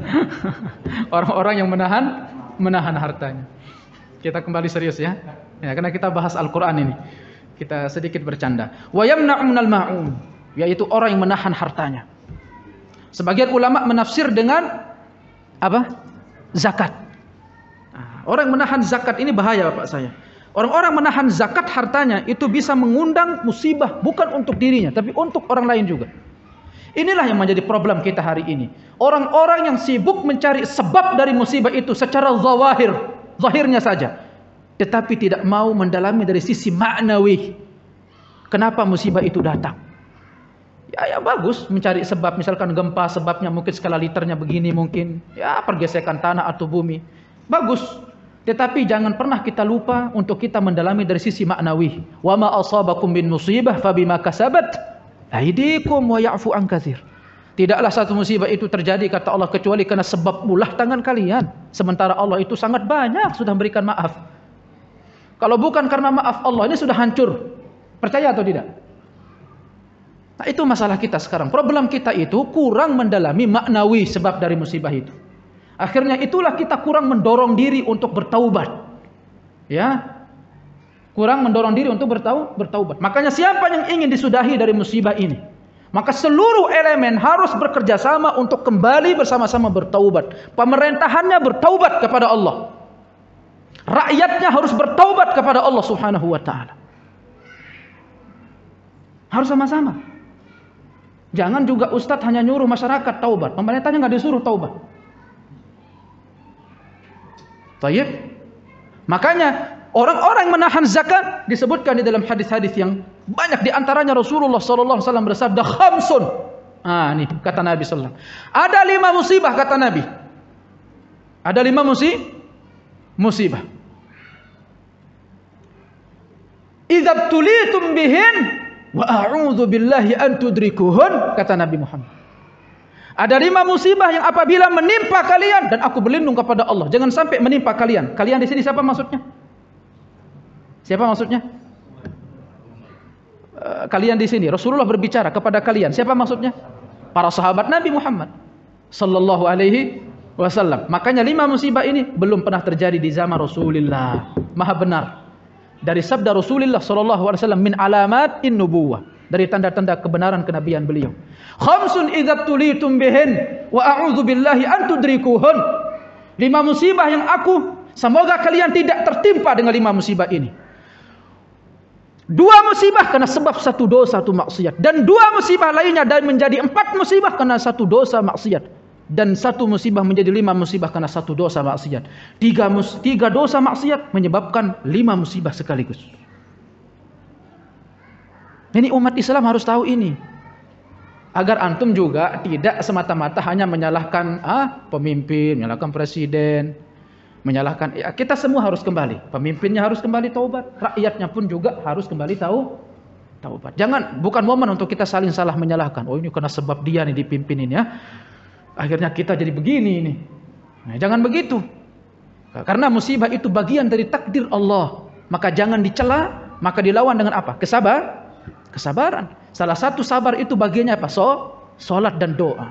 orang-orang yang menahan menahan hartanya kita kembali serius ya ya karena kita bahas Al-Qur'an ini kita sedikit bercanda wa yamna'unal ma'un yaitu orang yang menahan hartanya sebagian ulama menafsir dengan apa zakat nah, orang yang menahan zakat ini bahaya Bapak saya Orang-orang menahan zakat hartanya itu bisa mengundang musibah bukan untuk dirinya tapi untuk orang lain juga. Inilah yang menjadi problem kita hari ini. Orang-orang yang sibuk mencari sebab dari musibah itu secara zawahir, zahirnya saja. Tetapi tidak mau mendalami dari sisi maknawi. Kenapa musibah itu datang? Ya, ya bagus mencari sebab misalkan gempa sebabnya mungkin skala liternya begini mungkin ya pergesekan tanah atau bumi bagus tetapi jangan pernah kita lupa untuk kita mendalami dari sisi maknawi. Wa ma asabakum min musibah fabima kasabat aidikum wa ya'fu an katsir. Tidaklah satu musibah itu terjadi kata Allah kecuali karena sebab ulah tangan kalian. Sementara Allah itu sangat banyak sudah memberikan maaf. Kalau bukan karena maaf Allah ini sudah hancur. Percaya atau tidak? Nah, itu masalah kita sekarang. Problem kita itu kurang mendalami maknawi sebab dari musibah itu. Akhirnya itulah kita kurang mendorong diri untuk bertaubat. Ya. Kurang mendorong diri untuk bertaubat. Makanya siapa yang ingin disudahi dari musibah ini? Maka seluruh elemen harus bekerja sama untuk kembali bersama-sama bertaubat. Pemerintahannya bertaubat kepada Allah. Rakyatnya harus bertaubat kepada Allah Subhanahu wa taala. Harus sama-sama. Jangan juga ustadz hanya nyuruh masyarakat taubat, pemerintahnya nggak disuruh taubat. Tayyib. Makanya orang-orang menahan zakat disebutkan di dalam hadis-hadis yang banyak di antaranya Rasulullah sallallahu alaihi wasallam bersabda khamsun. Ah, ini kata Nabi sallallahu Ada lima musibah kata Nabi. Ada lima musibah. musibah. Idza tulitum bihin wa a'udzu billahi an tudrikuhun kata Nabi Muhammad. Ada lima musibah yang apabila menimpa kalian dan aku berlindung kepada Allah. Jangan sampai menimpa kalian. Kalian di sini siapa maksudnya? Siapa maksudnya? Eh, kalian di sini. Rasulullah berbicara kepada kalian. Siapa maksudnya? Para sahabat Nabi Muhammad sallallahu alaihi wasallam. Makanya lima musibah ini belum pernah terjadi di zaman Rasulullah. Maha benar. Dari sabda Rasulullah sallallahu alaihi wasallam min alamat in nubuwah. dari tanda-tanda kebenaran kenabian beliau. Khamsun idzabtulitum bihin wa a'udzu billahi an tudrikuhun. Lima musibah yang aku semoga kalian tidak tertimpa dengan lima musibah ini. Dua musibah karena sebab satu dosa satu maksiat dan dua musibah lainnya dan menjadi empat musibah karena satu dosa maksiat dan satu musibah menjadi lima musibah karena satu dosa maksiat. Tiga, mus, tiga dosa maksiat menyebabkan lima musibah sekaligus. Ini umat Islam harus tahu ini. Agar antum juga tidak semata-mata hanya menyalahkan ah, pemimpin, menyalahkan presiden, menyalahkan ya, kita semua harus kembali. Pemimpinnya harus kembali taubat, rakyatnya pun juga harus kembali tahu taubat. Jangan bukan momen untuk kita saling salah menyalahkan. Oh ini karena sebab dia nih dipimpin ini ya. Akhirnya kita jadi begini ini. Nah, jangan begitu. Karena musibah itu bagian dari takdir Allah. Maka jangan dicela, maka dilawan dengan apa? Kesabaran. Kesabaran. Salah satu sabar itu bagiannya apa? So, salat dan doa.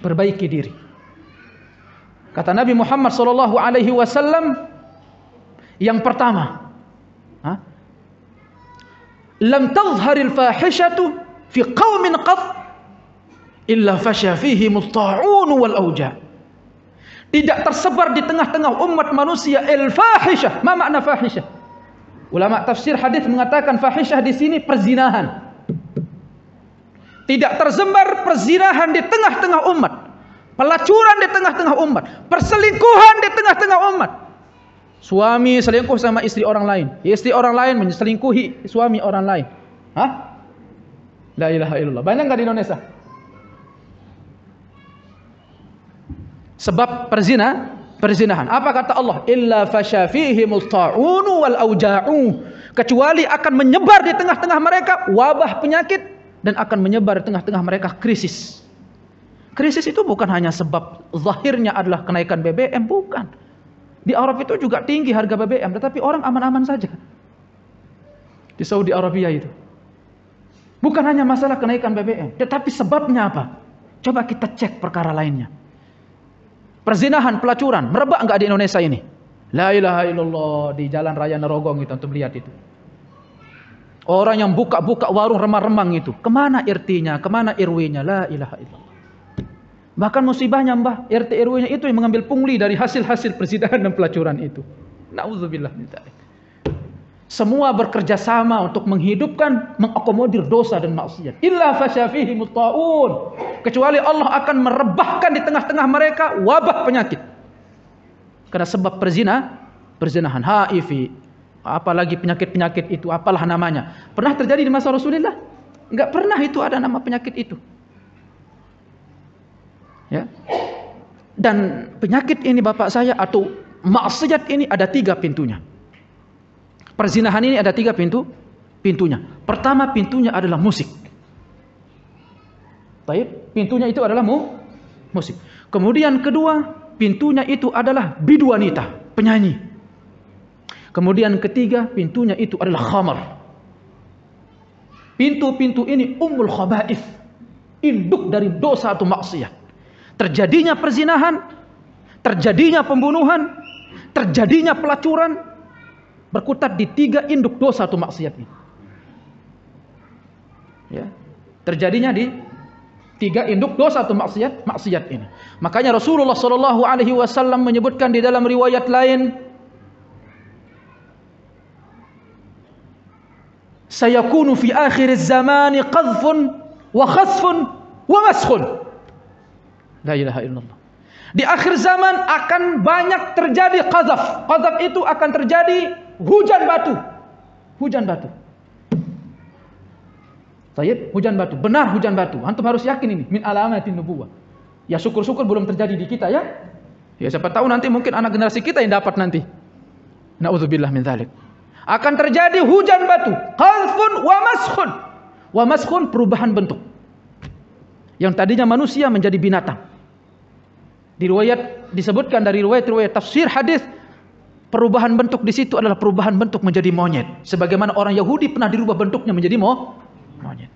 Perbaiki diri. Kata Nabi Muhammad sallallahu alaihi wasallam yang pertama, ha? Lam tazharil fahishatu fi qaumin qat illa fasha fihi mutta'un wal auja. Tidak tersebar di tengah-tengah umat manusia al fahisha Ma makna fahishah? Ulama tafsir hadis mengatakan fahisyah di sini perzinahan. Tidak tersebar perzinahan di tengah-tengah umat. Pelacuran di tengah-tengah umat. Perselingkuhan di tengah-tengah umat. Suami selingkuh sama istri orang lain. Istri orang lain menselingkuhi suami orang lain. Hah? La ilaha illallah. Banyak nggak di Indonesia? Sebab perzina perzinahan. Apa kata Allah? Illa fasyafihimut ta'unu wal auja'u. Kecuali akan menyebar di tengah-tengah mereka wabah penyakit dan akan menyebar di tengah-tengah mereka krisis. Krisis itu bukan hanya sebab zahirnya adalah kenaikan BBM, bukan. Di Arab itu juga tinggi harga BBM, tetapi orang aman-aman saja. Di Saudi Arabia itu. Bukan hanya masalah kenaikan BBM, tetapi sebabnya apa? Coba kita cek perkara lainnya. perzinahan, pelacuran, merebak enggak di Indonesia ini? La ilaha illallah di jalan raya Nerogong itu untuk melihat itu. Orang yang buka-buka warung remang-remang itu. Kemana irtinya? Kemana irwinya? La ilaha illallah. Bahkan musibahnya mbah, irti irwinya itu yang mengambil pungli dari hasil-hasil persidahan dan pelacuran itu. Na'udzubillah. Na'udzubillah. semua bekerja sama untuk menghidupkan, mengakomodir dosa dan maksiat. Illa fasyafihi muta'un. Kecuali Allah akan merebahkan di tengah-tengah mereka wabah penyakit. Karena sebab perzina, perzinahan HIV, apalagi penyakit-penyakit itu, apalah namanya. Pernah terjadi di masa Rasulullah? Enggak pernah itu ada nama penyakit itu. Ya. Dan penyakit ini Bapak saya atau maksiat ini ada tiga pintunya. Perzinahan ini ada tiga pintu pintunya. Pertama pintunya adalah musik. Baik, pintunya itu adalah mu, musik. Kemudian kedua, pintunya itu adalah biduanita, penyanyi. Kemudian ketiga, pintunya itu adalah khamar. Pintu-pintu ini umul khaba'if. Induk dari dosa atau maksiat. Terjadinya perzinahan, terjadinya pembunuhan, terjadinya pelacuran, berkutat di tiga induk dosa atau maksiat ini. Ya. Terjadinya di tiga induk dosa atau maksiat maksiat ini. Makanya Rasulullah Shallallahu Alaihi Wasallam menyebutkan di dalam riwayat lain, sayakunu fi akhir zaman qadfun wa khasfun wa maskhun. La ilaha illallah. Di akhir zaman akan banyak terjadi qazaf. Qazaf itu akan terjadi hujan batu. Hujan batu. Sayyid, hujan batu. Benar hujan batu. Antum harus yakin ini min alamatin nubuwah. Ya syukur-syukur belum terjadi di kita ya. Ya siapa tahu nanti mungkin anak generasi kita yang dapat nanti. Naudzubillah min Akan terjadi hujan batu, qadhfun wa maskhun. Wa maskhun perubahan bentuk. Yang tadinya manusia menjadi binatang. Di riwayat disebutkan dari riwayat-riwayat tafsir hadis Perubahan bentuk di situ adalah perubahan bentuk menjadi monyet. Sebagaimana orang Yahudi pernah dirubah bentuknya menjadi mo monyet.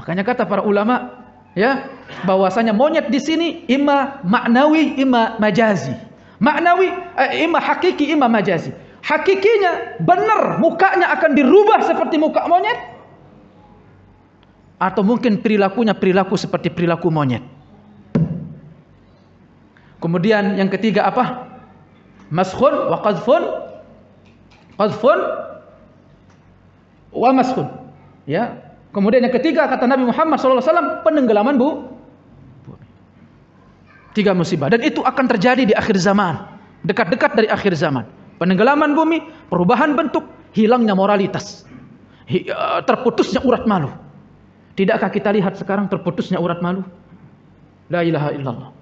Makanya kata para ulama, ya, bahwasanya monyet di sini ima maknawi, ima majazi. Maknawi, eh, ima hakiki, ima majazi. Hakikinya benar mukanya akan dirubah seperti muka monyet, atau mungkin perilakunya perilaku seperti perilaku monyet. Kemudian yang ketiga apa? مسخ وقذف قذف wa maskhun ya kemudian yang ketiga kata Nabi Muhammad SAW penenggelaman bu tiga musibah dan itu akan terjadi di akhir zaman dekat-dekat dari akhir zaman penenggelaman bumi perubahan bentuk hilangnya moralitas eh, terputusnya urat malu tidakkah kita lihat sekarang terputusnya urat malu la ilaha illallah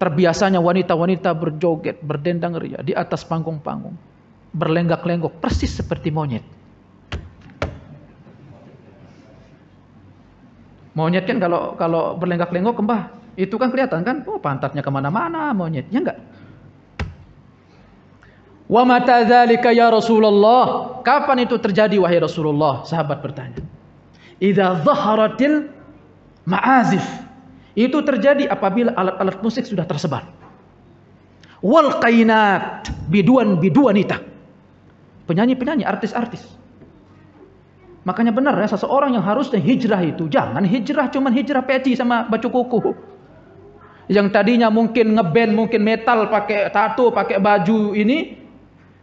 Terbiasanya wanita-wanita berjoget, berdendang ria di atas panggung-panggung. Berlenggak-lenggok, persis seperti monyet. Monyet kan kalau kalau berlenggak-lenggok kembah, itu kan kelihatan kan, oh pantatnya kemana-mana monyetnya enggak. Wa mata ya Rasulullah? Kapan itu terjadi wahai Rasulullah? Sahabat bertanya. Idza dhaharatil ma'azif. Itu terjadi apabila alat-alat musik sudah tersebar. Wal kainat biduan-biduanita. Penyanyi-penyanyi, artis-artis. Makanya benar ya seseorang yang harusnya hijrah itu jangan hijrah cuman hijrah peci sama baju kuku. Yang tadinya mungkin ngeband, mungkin metal, pakai tato, pakai baju ini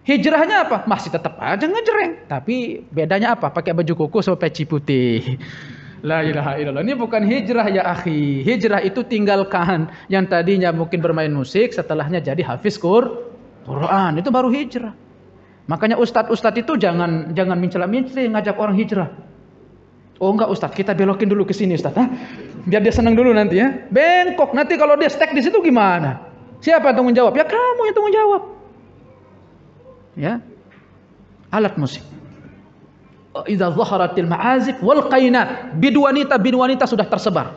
Hijrahnya apa? Masih tetap aja ngejreng. Tapi bedanya apa? Pakai baju kuku sama peci putih. La ilaha illallah. Ini bukan hijrah ya akhi. Hijrah itu tinggalkan yang tadinya mungkin bermain musik, setelahnya jadi hafiz Quran. Itu baru hijrah. Makanya ustadz-ustadz itu jangan jangan mencela-mencela ngajak orang hijrah. Oh enggak Ustaz, kita belokin dulu ke sini Ustaz. Biar dia senang dulu nanti ya. Bengkok, nanti kalau dia stek di situ gimana? Siapa yang tanggung jawab? Ya kamu yang tanggung jawab. Ya. Alat musik idza zaharatil ma'azif wal qainat bin wanita bin wanita sudah tersebar.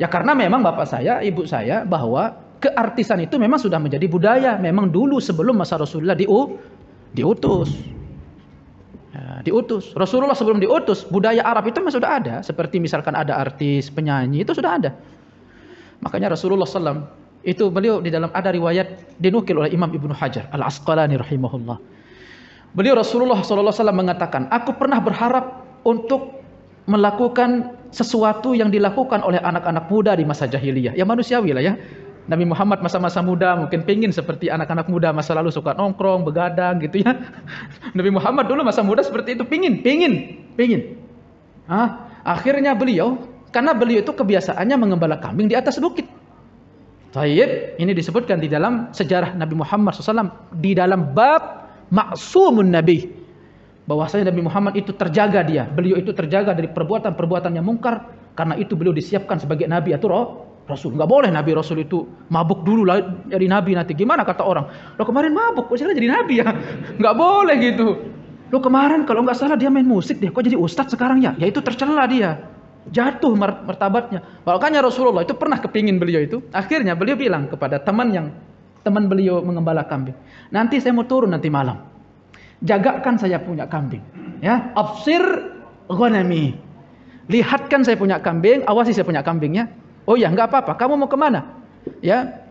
Ya karena memang bapak saya, ibu saya bahwa keartisan itu memang sudah menjadi budaya. Memang dulu sebelum masa Rasulullah diutus. Ya, diutus. Rasulullah sebelum diutus, budaya Arab itu memang sudah ada. Seperti misalkan ada artis, penyanyi, itu sudah ada. Makanya Rasulullah SAW, itu beliau di dalam ada riwayat dinukil oleh Imam Ibnu Hajar al-Asqalani rahimahullah Beliau Rasulullah SAW mengatakan, aku pernah berharap untuk melakukan sesuatu yang dilakukan oleh anak-anak muda di masa jahiliyah. Ya manusiawi lah ya. Nabi Muhammad masa-masa muda mungkin pingin seperti anak-anak muda masa lalu suka nongkrong, begadang gitu ya. Nabi Muhammad dulu masa muda seperti itu pingin, pingin, pingin. Hah? Akhirnya beliau, karena beliau itu kebiasaannya mengembala kambing di atas bukit. Taib, ini disebutkan di dalam sejarah Nabi Muhammad SAW di dalam bab maksumun nabi. Bahwasanya Nabi Muhammad itu terjaga dia, beliau itu terjaga dari perbuatan-perbuatan yang mungkar karena itu beliau disiapkan sebagai nabi atau roh Rasul nggak boleh Nabi Rasul itu mabuk dulu lah jadi Nabi nanti gimana kata orang lo kemarin mabuk kok jadi Nabi ya nggak boleh gitu lo kemarin kalau nggak salah dia main musik deh kok jadi Ustadz sekarang ya ya itu tercela dia jatuh martabatnya makanya Rasulullah itu pernah kepingin beliau itu akhirnya beliau bilang kepada teman yang teman beliau mengembala kambing. Nanti saya mau turun nanti malam. Jagakan saya punya kambing. Ya, absir ghanami. Lihatkan saya punya kambing, awasi saya punya kambingnya. Oh ya, nggak apa-apa. Kamu mau kemana? Ya,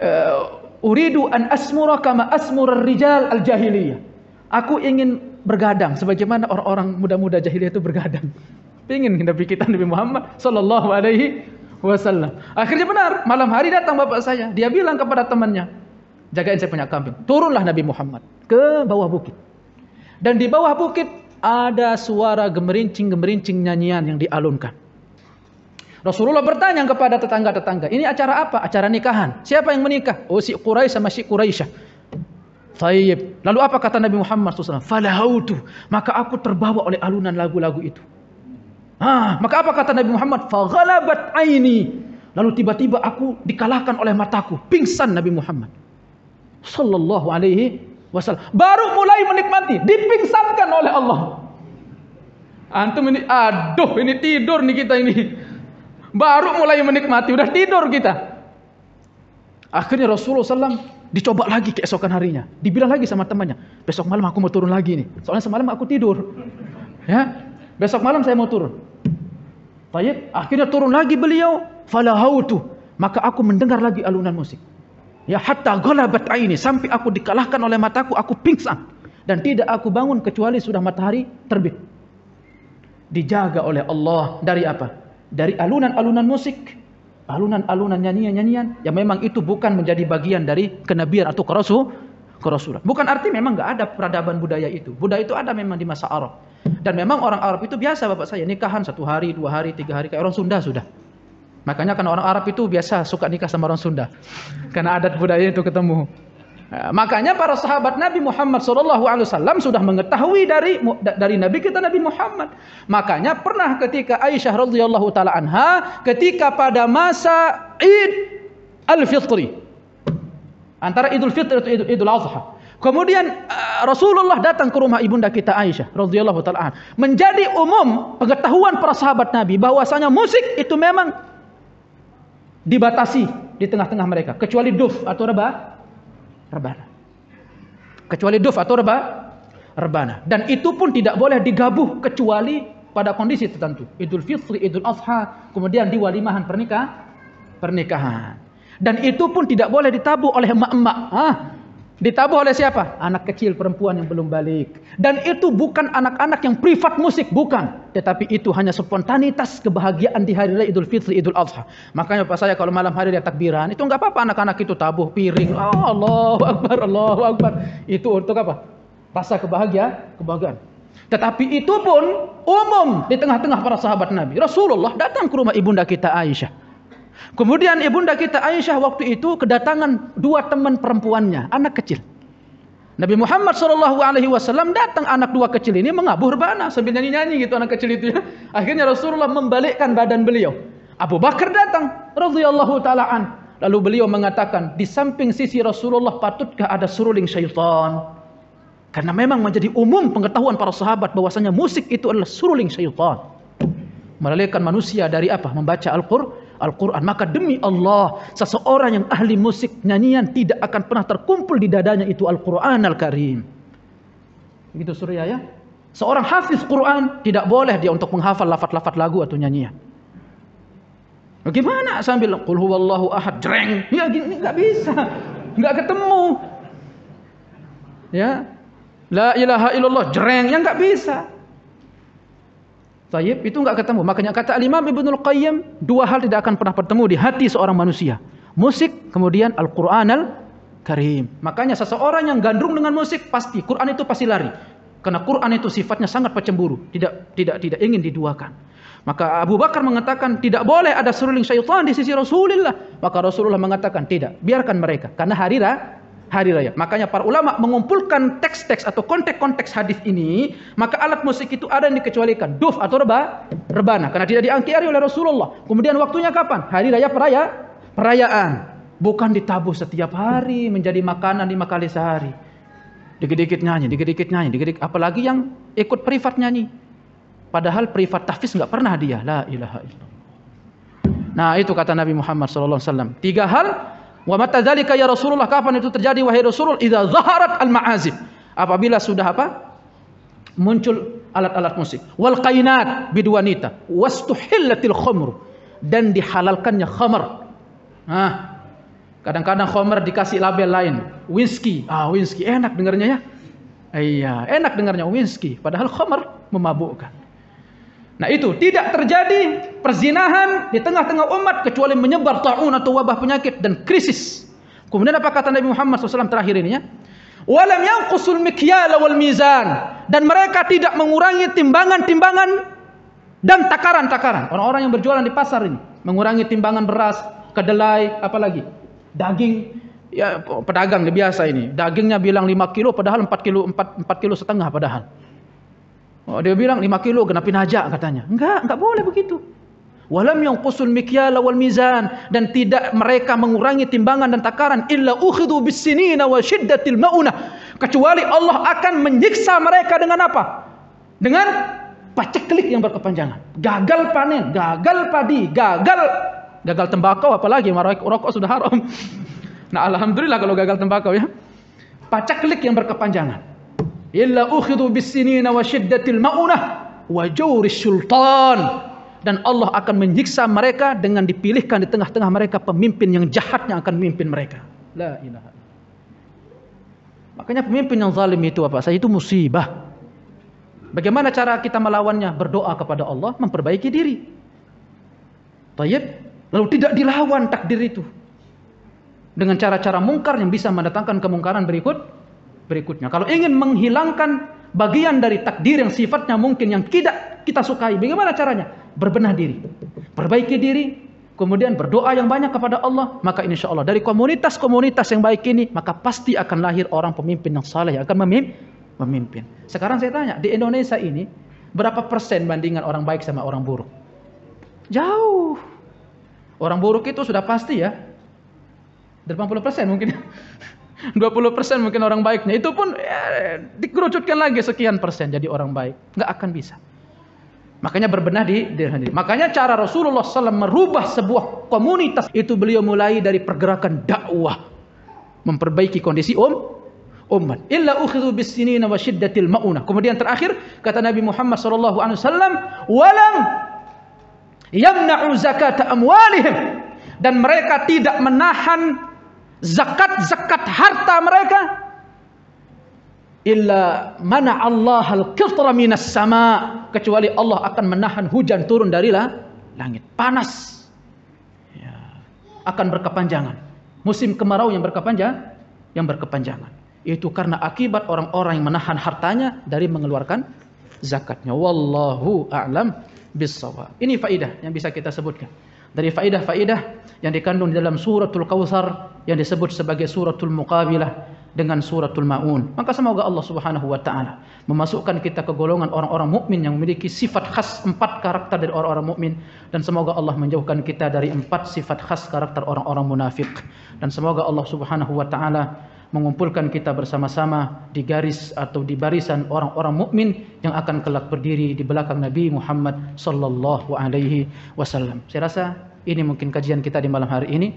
eh, uridu an asmura kama asmur rijal al jahiliyah. Aku ingin bergadang sebagaimana orang-orang muda-muda jahiliyah itu bergadang. Pingin Nabi kita Nabi Muhammad sallallahu alaihi wasallam. Akhirnya benar, malam hari datang bapak saya, dia bilang kepada temannya, jagain saya punya kambing. Turunlah Nabi Muhammad ke bawah bukit. Dan di bawah bukit ada suara gemerincing-gemerincing nyanyian yang dialunkan. Rasulullah bertanya kepada tetangga-tetangga, ini acara apa? Acara nikahan. Siapa yang menikah? Oh si Quraisy sama si Quraisyah. Taib. Lalu apa kata Nabi Muhammad SAW? Falahautu. Maka aku terbawa oleh alunan lagu-lagu itu. Ah, maka apa kata Nabi Muhammad? Faghalabat aini. Lalu tiba-tiba aku dikalahkan oleh mataku. Pingsan Nabi Muhammad. Sallallahu alaihi wasallam. Baru mulai menikmati. Dipingsankan oleh Allah. Antum ini, aduh ini tidur nih kita ini. Baru mulai menikmati. Udah tidur kita. Akhirnya Rasulullah SAW dicoba lagi keesokan harinya. Dibilang lagi sama temannya, besok malam aku mau turun lagi nih. Soalnya semalam aku tidur. Ya, Besok malam saya mau turun. Tayyib, akhirnya turun lagi beliau. Falahautu. Maka aku mendengar lagi alunan musik. Ya hatta ghalabat ini Sampai aku dikalahkan oleh mataku, aku pingsan. Dan tidak aku bangun kecuali sudah matahari terbit. Dijaga oleh Allah dari apa? Dari alunan-alunan musik. Alunan-alunan nyanyian-nyanyian. Yang memang itu bukan menjadi bagian dari kenabian atau kerasulan. Bukan arti memang nggak ada peradaban budaya itu. Budaya itu ada memang di masa Arab. Dan memang orang Arab itu biasa bapak saya nikahan satu hari, dua hari, tiga hari kayak orang Sunda sudah. Makanya karena orang Arab itu biasa suka nikah sama orang Sunda. Karena adat budaya itu ketemu. Nah, makanya para sahabat Nabi Muhammad SAW sudah mengetahui dari dari Nabi kita Nabi Muhammad. Makanya pernah ketika Aisyah radhiyallahu taala anha ketika pada masa Id Al-Fitri antara Idul Fitri atau Idul Adha Kemudian eh, Rasulullah datang ke rumah ibunda kita Aisyah radhiyallahu taala menjadi umum pengetahuan para sahabat Nabi bahwasanya musik itu memang dibatasi di tengah-tengah mereka kecuali duf atau reba rebana. Kecuali duf atau reba rebana dan itu pun tidak boleh digabuh kecuali pada kondisi tertentu. Idul Fitri, Idul Adha, kemudian di walimahan pernikah pernikahan. Dan itu pun tidak boleh ditabuh oleh emak-emak. Ah, Ditabuh oleh siapa? Anak kecil perempuan yang belum balik. Dan itu bukan anak-anak yang privat musik, bukan. Tetapi itu hanya spontanitas kebahagiaan di hari raya Idul Fitri, Idul Adha. Makanya Pak saya kalau malam hari dia takbiran, itu nggak apa-apa anak-anak itu tabuh piring. Oh, ah, Allah Akbar, Allah Akbar. Itu untuk apa? Rasa kebahagiaan, kebahagiaan. Tetapi itu pun umum di tengah-tengah para sahabat Nabi. Rasulullah datang ke rumah ibunda kita Aisyah. Kemudian ibunda kita Aisyah waktu itu kedatangan dua teman perempuannya, anak kecil. Nabi Muhammad Shallallahu Alaihi Wasallam datang anak dua kecil ini mengabur bana sambil nyanyi nyanyi gitu anak kecil itu ya. Akhirnya Rasulullah membalikkan badan beliau. Abu Bakar datang, radhiyallahu taalaan. Lalu beliau mengatakan di samping sisi Rasulullah patutkah ada suruling syaitan? Karena memang menjadi umum pengetahuan para sahabat bahwasanya musik itu adalah suruling syaitan. Melalaikan manusia dari apa? Membaca Al-Qur'an Al-Quran. Maka demi Allah, seseorang yang ahli musik nyanyian tidak akan pernah terkumpul di dadanya itu Al-Quran Al-Karim. Begitu Surya ya. Seorang hafiz Quran tidak boleh dia untuk menghafal lafat-lafat lagu atau nyanyian. Bagaimana sambil qul huwallahu ahad jreng. Ya gini enggak bisa. Enggak ketemu. Ya. La ilaha illallah jreng. yang enggak bisa. Tayyib itu nggak ketemu. Makanya kata Imam Ibnul Qayyim, dua hal tidak akan pernah bertemu di hati seorang manusia. Musik, kemudian Al-Quran Al-Karim. Makanya seseorang yang gandrung dengan musik, pasti Quran itu pasti lari. Karena Quran itu sifatnya sangat pecemburu, tidak tidak tidak ingin diduakan. Maka Abu Bakar mengatakan tidak boleh ada seruling syaitan di sisi Rasulullah. Maka Rasulullah mengatakan tidak, biarkan mereka. Karena hari hari raya. Makanya para ulama mengumpulkan teks-teks atau konteks-konteks hadis ini, maka alat musik itu ada yang dikecualikan, duf atau reba, rebana karena tidak diangkiri oleh Rasulullah. Kemudian waktunya kapan? Hari raya peraya, perayaan. Bukan ditabuh setiap hari menjadi makanan lima kali sehari. Dikit-dikit nyanyi, dikit-dikit nyanyi, dikit-dikit apalagi yang ikut privat nyanyi. Padahal privat tahfiz nggak pernah dia. La ilaha illallah. Nah, itu kata Nabi Muhammad SAW. Tiga hal Wa mata dzalika ya Rasulullah kapan itu terjadi wahai Rasul? Idza zaharat al ma'azif. Apabila sudah apa? muncul alat-alat musik. Wal qainat bidwanita wastuhillatil khomru dan dihalalkannya khamar. Nah, kadang-kadang khamar dikasih label lain. Whisky. Ah, whisky enak dengarnya ya. Iya, enak dengarnya whisky padahal khamar memabukkan. Nah itu tidak terjadi perzinahan di tengah-tengah umat kecuali menyebar taun atau wabah penyakit dan krisis. Kemudian apa kata Nabi Muhammad SAW terakhir ini ya? Walam kusul mikyal wal mizan dan mereka tidak mengurangi timbangan-timbangan dan takaran-takaran. Orang-orang yang berjualan di pasar ini mengurangi timbangan beras, kedelai, apalagi daging ya pedagang biasa ini. Dagingnya bilang 5 kilo padahal 4 kilo 4, 4 kilo setengah padahal. Oh, dia bilang 5 kilo genapin aja katanya. Enggak, enggak boleh begitu. Walam yang kusul mikyal wal mizan dan tidak mereka mengurangi timbangan dan takaran illa ukhidhu bisinina wa syiddatil mauna. Kecuali Allah akan menyiksa mereka dengan apa? Dengan paceklik yang berkepanjangan. Gagal panen, gagal padi, gagal gagal tembakau apalagi rokok sudah haram. Nah, alhamdulillah kalau gagal tembakau ya. Paceklik yang berkepanjangan illa ukhidhu bisinina wa syiddatil maunah wa jawris sultan dan Allah akan menyiksa mereka dengan dipilihkan di tengah-tengah mereka pemimpin yang jahat yang akan memimpin mereka. La ilaha Makanya pemimpin yang zalim itu apa? Saya itu musibah. Bagaimana cara kita melawannya? Berdoa kepada Allah, memperbaiki diri. Tayyib, lalu tidak dilawan takdir itu. Dengan cara-cara mungkar yang bisa mendatangkan kemungkaran berikut berikutnya. Kalau ingin menghilangkan bagian dari takdir yang sifatnya mungkin yang tidak kita sukai, bagaimana caranya? Berbenah diri, perbaiki diri, kemudian berdoa yang banyak kepada Allah, maka insya Allah dari komunitas-komunitas yang baik ini, maka pasti akan lahir orang pemimpin yang saleh yang akan memimpin. Sekarang saya tanya, di Indonesia ini, berapa persen bandingan orang baik sama orang buruk? Jauh. Orang buruk itu sudah pasti ya. 80 persen mungkin. 20 mungkin orang baiknya. Itu pun ya, dikerucutkan lagi sekian persen jadi orang baik. Nggak akan bisa. Makanya berbenah di diri sendiri. Makanya cara Rasulullah SAW merubah sebuah komunitas itu beliau mulai dari pergerakan dakwah. Memperbaiki kondisi um, umat. Illa ukhidhu bisinina wa syiddatil mauna Kemudian terakhir kata Nabi Muhammad SAW. Walam yamna'u zakata amwalihim. Dan mereka tidak menahan zakat-zakat harta mereka illa mana Allah al minas sama kecuali Allah akan menahan hujan turun dari langit panas ya. akan berkepanjangan musim kemarau yang berkepanjang yang berkepanjangan itu karena akibat orang-orang yang menahan hartanya dari mengeluarkan zakatnya wallahu a'lam bisawab ini faidah yang bisa kita sebutkan dari faidah-faidah yang dikandung di dalam suratul kautsar yang disebut sebagai suratul muqabilah dengan suratul maun. Maka semoga Allah Subhanahu wa taala memasukkan kita ke golongan orang-orang mukmin yang memiliki sifat khas empat karakter dari orang-orang mukmin dan semoga Allah menjauhkan kita dari empat sifat khas karakter orang-orang munafik dan semoga Allah Subhanahu wa taala mengumpulkan kita bersama-sama di garis atau di barisan orang-orang mukmin yang akan kelak berdiri di belakang Nabi Muhammad sallallahu alaihi wasallam. Saya rasa ini mungkin kajian kita di malam hari ini.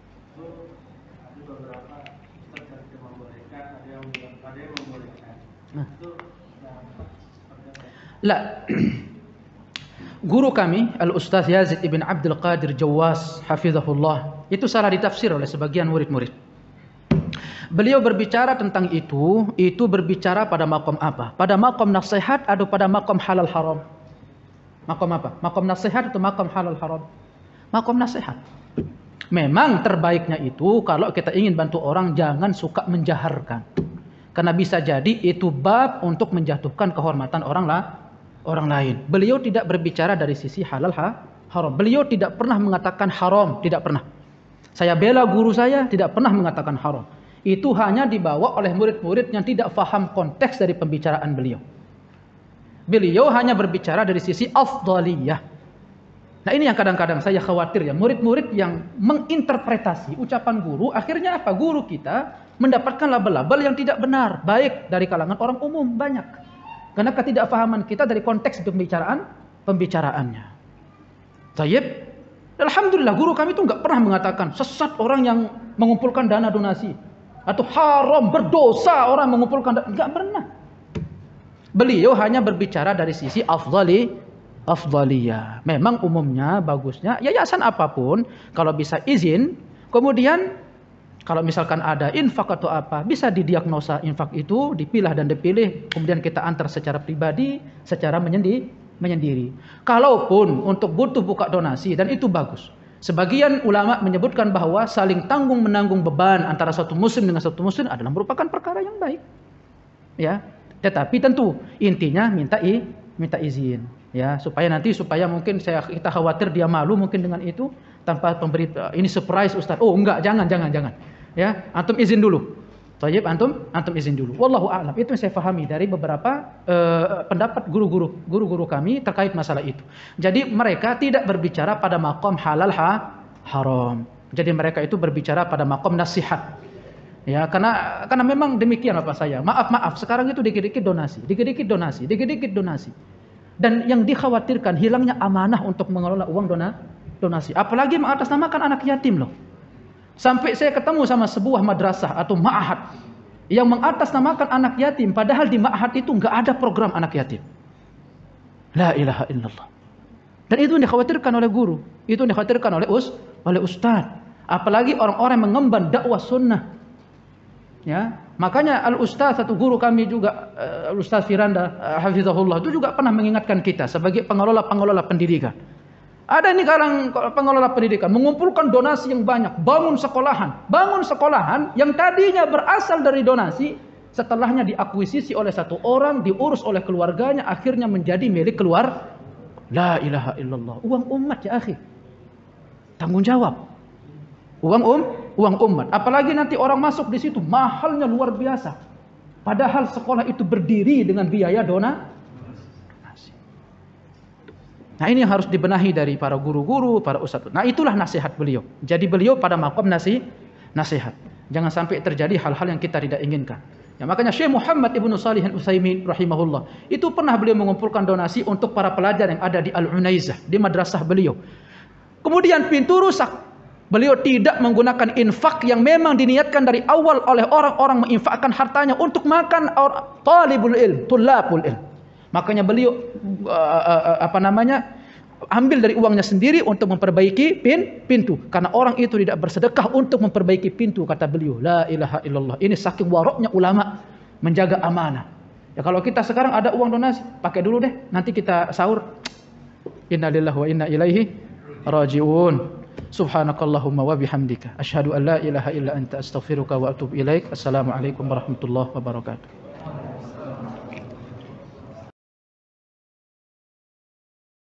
La. Guru kami Al-Ustaz Yazid Ibn Abdul Qadir Jawas hafizahullah itu salah ditafsir oleh sebagian murid-murid. Beliau berbicara tentang itu, itu berbicara pada makom apa? Pada makom nasihat atau pada makom halal haram? Makom apa? Makom nasihat atau makom halal haram? Makom nasihat. Memang terbaiknya itu kalau kita ingin bantu orang jangan suka menjaharkan. Karena bisa jadi itu bab untuk menjatuhkan kehormatan orang lah, orang lain. Beliau tidak berbicara dari sisi halal ha, haram. Beliau tidak pernah mengatakan haram, tidak pernah. Saya bela guru saya tidak pernah mengatakan haram. Itu hanya dibawa oleh murid-murid yang tidak faham konteks dari pembicaraan beliau. Beliau hanya berbicara dari sisi afdaliyah. Nah ini yang kadang-kadang saya khawatir ya, murid-murid yang menginterpretasi ucapan guru, akhirnya apa? Guru kita mendapatkan label-label yang tidak benar, baik dari kalangan orang umum, banyak karena ketidakfahaman kita dari konteks pembicaraan pembicaraannya. Tayyib, alhamdulillah guru kami itu nggak pernah mengatakan sesat orang yang mengumpulkan dana donasi atau haram berdosa orang mengumpulkan dana. nggak pernah. Beliau hanya berbicara dari sisi afdali afdaliyah. Memang umumnya bagusnya yayasan apapun kalau bisa izin kemudian kalau misalkan ada infak atau apa, bisa didiagnosa infak itu, dipilah dan dipilih, kemudian kita antar secara pribadi, secara menyendi, menyendiri. Kalaupun untuk butuh buka donasi, dan itu bagus. Sebagian ulama menyebutkan bahwa saling tanggung menanggung beban antara satu muslim dengan satu muslim adalah merupakan perkara yang baik. Ya, tetapi tentu intinya minta i, minta izin ya supaya nanti supaya mungkin saya kita khawatir dia malu mungkin dengan itu tanpa pemberi eh, ini surprise Ustaz. Oh enggak, jangan jangan jangan. Ya, antum izin dulu. Tayyib antum antum izin dulu. Wallahu a'lam. Itu yang saya pahami dari beberapa uh, pendapat guru-guru guru-guru kami terkait masalah itu. Jadi mereka tidak berbicara pada makom halal ha, haram. Jadi mereka itu berbicara pada makom nasihat. Ya, karena karena memang demikian apa saya. Maaf, maaf. Sekarang itu dikit-dikit donasi, dikit-dikit donasi, dikit-dikit donasi. Dan yang dikhawatirkan hilangnya amanah untuk mengelola uang dona, donasi. Apalagi mengatasnamakan anak yatim loh. Sampai saya ketemu sama sebuah madrasah atau maahad yang mengatasnamakan anak yatim padahal di maahad itu nggak ada program anak yatim. La ilaha illallah. Dan itu yang dikhawatirkan oleh guru, itu yang dikhawatirkan oleh us, oleh ustaz. Apalagi orang-orang yang mengemban dakwah sunnah. Ya, makanya al ustaz satu guru kami juga eh, al ustaz Firanda eh, hafizahullah itu juga pernah mengingatkan kita sebagai pengelola-pengelola pendidikan. Ada ini kalang pengelola pendidikan mengumpulkan donasi yang banyak, bangun sekolahan, bangun sekolahan yang tadinya berasal dari donasi, setelahnya diakuisisi oleh satu orang, diurus oleh keluarganya, akhirnya menjadi milik keluar. La ilaha illallah. Uang umat ya akhi. Tanggung jawab. Uang um, uang umat. Apalagi nanti orang masuk di situ mahalnya luar biasa. Padahal sekolah itu berdiri dengan biaya dona, Nah ini harus dibenahi dari para guru-guru, para ustadz. Nah itulah nasihat beliau. Jadi beliau pada makom nasi, nasihat. Jangan sampai terjadi hal-hal yang kita tidak inginkan. Ya, makanya Syekh Muhammad Ibnu Salih Utsaimin rahimahullah itu pernah beliau mengumpulkan donasi untuk para pelajar yang ada di Al-Unaizah, di madrasah beliau. Kemudian pintu rusak. Beliau tidak menggunakan infak yang memang diniatkan dari awal oleh orang-orang menginfakkan hartanya untuk makan talibul ilm, tulabul ilm. Makanya beliau uh, uh, apa namanya? ambil dari uangnya sendiri untuk memperbaiki pin, pintu karena orang itu tidak bersedekah untuk memperbaiki pintu kata beliau la ilaha illallah ini saking waroknya ulama menjaga amanah ya kalau kita sekarang ada uang donasi pakai dulu deh nanti kita sahur innalillahi wa inna ilaihi rajiun subhanakallahumma wa bihamdika asyhadu an la ilaha illa anta astaghfiruka wa atubu ilaik assalamualaikum warahmatullahi wabarakatuh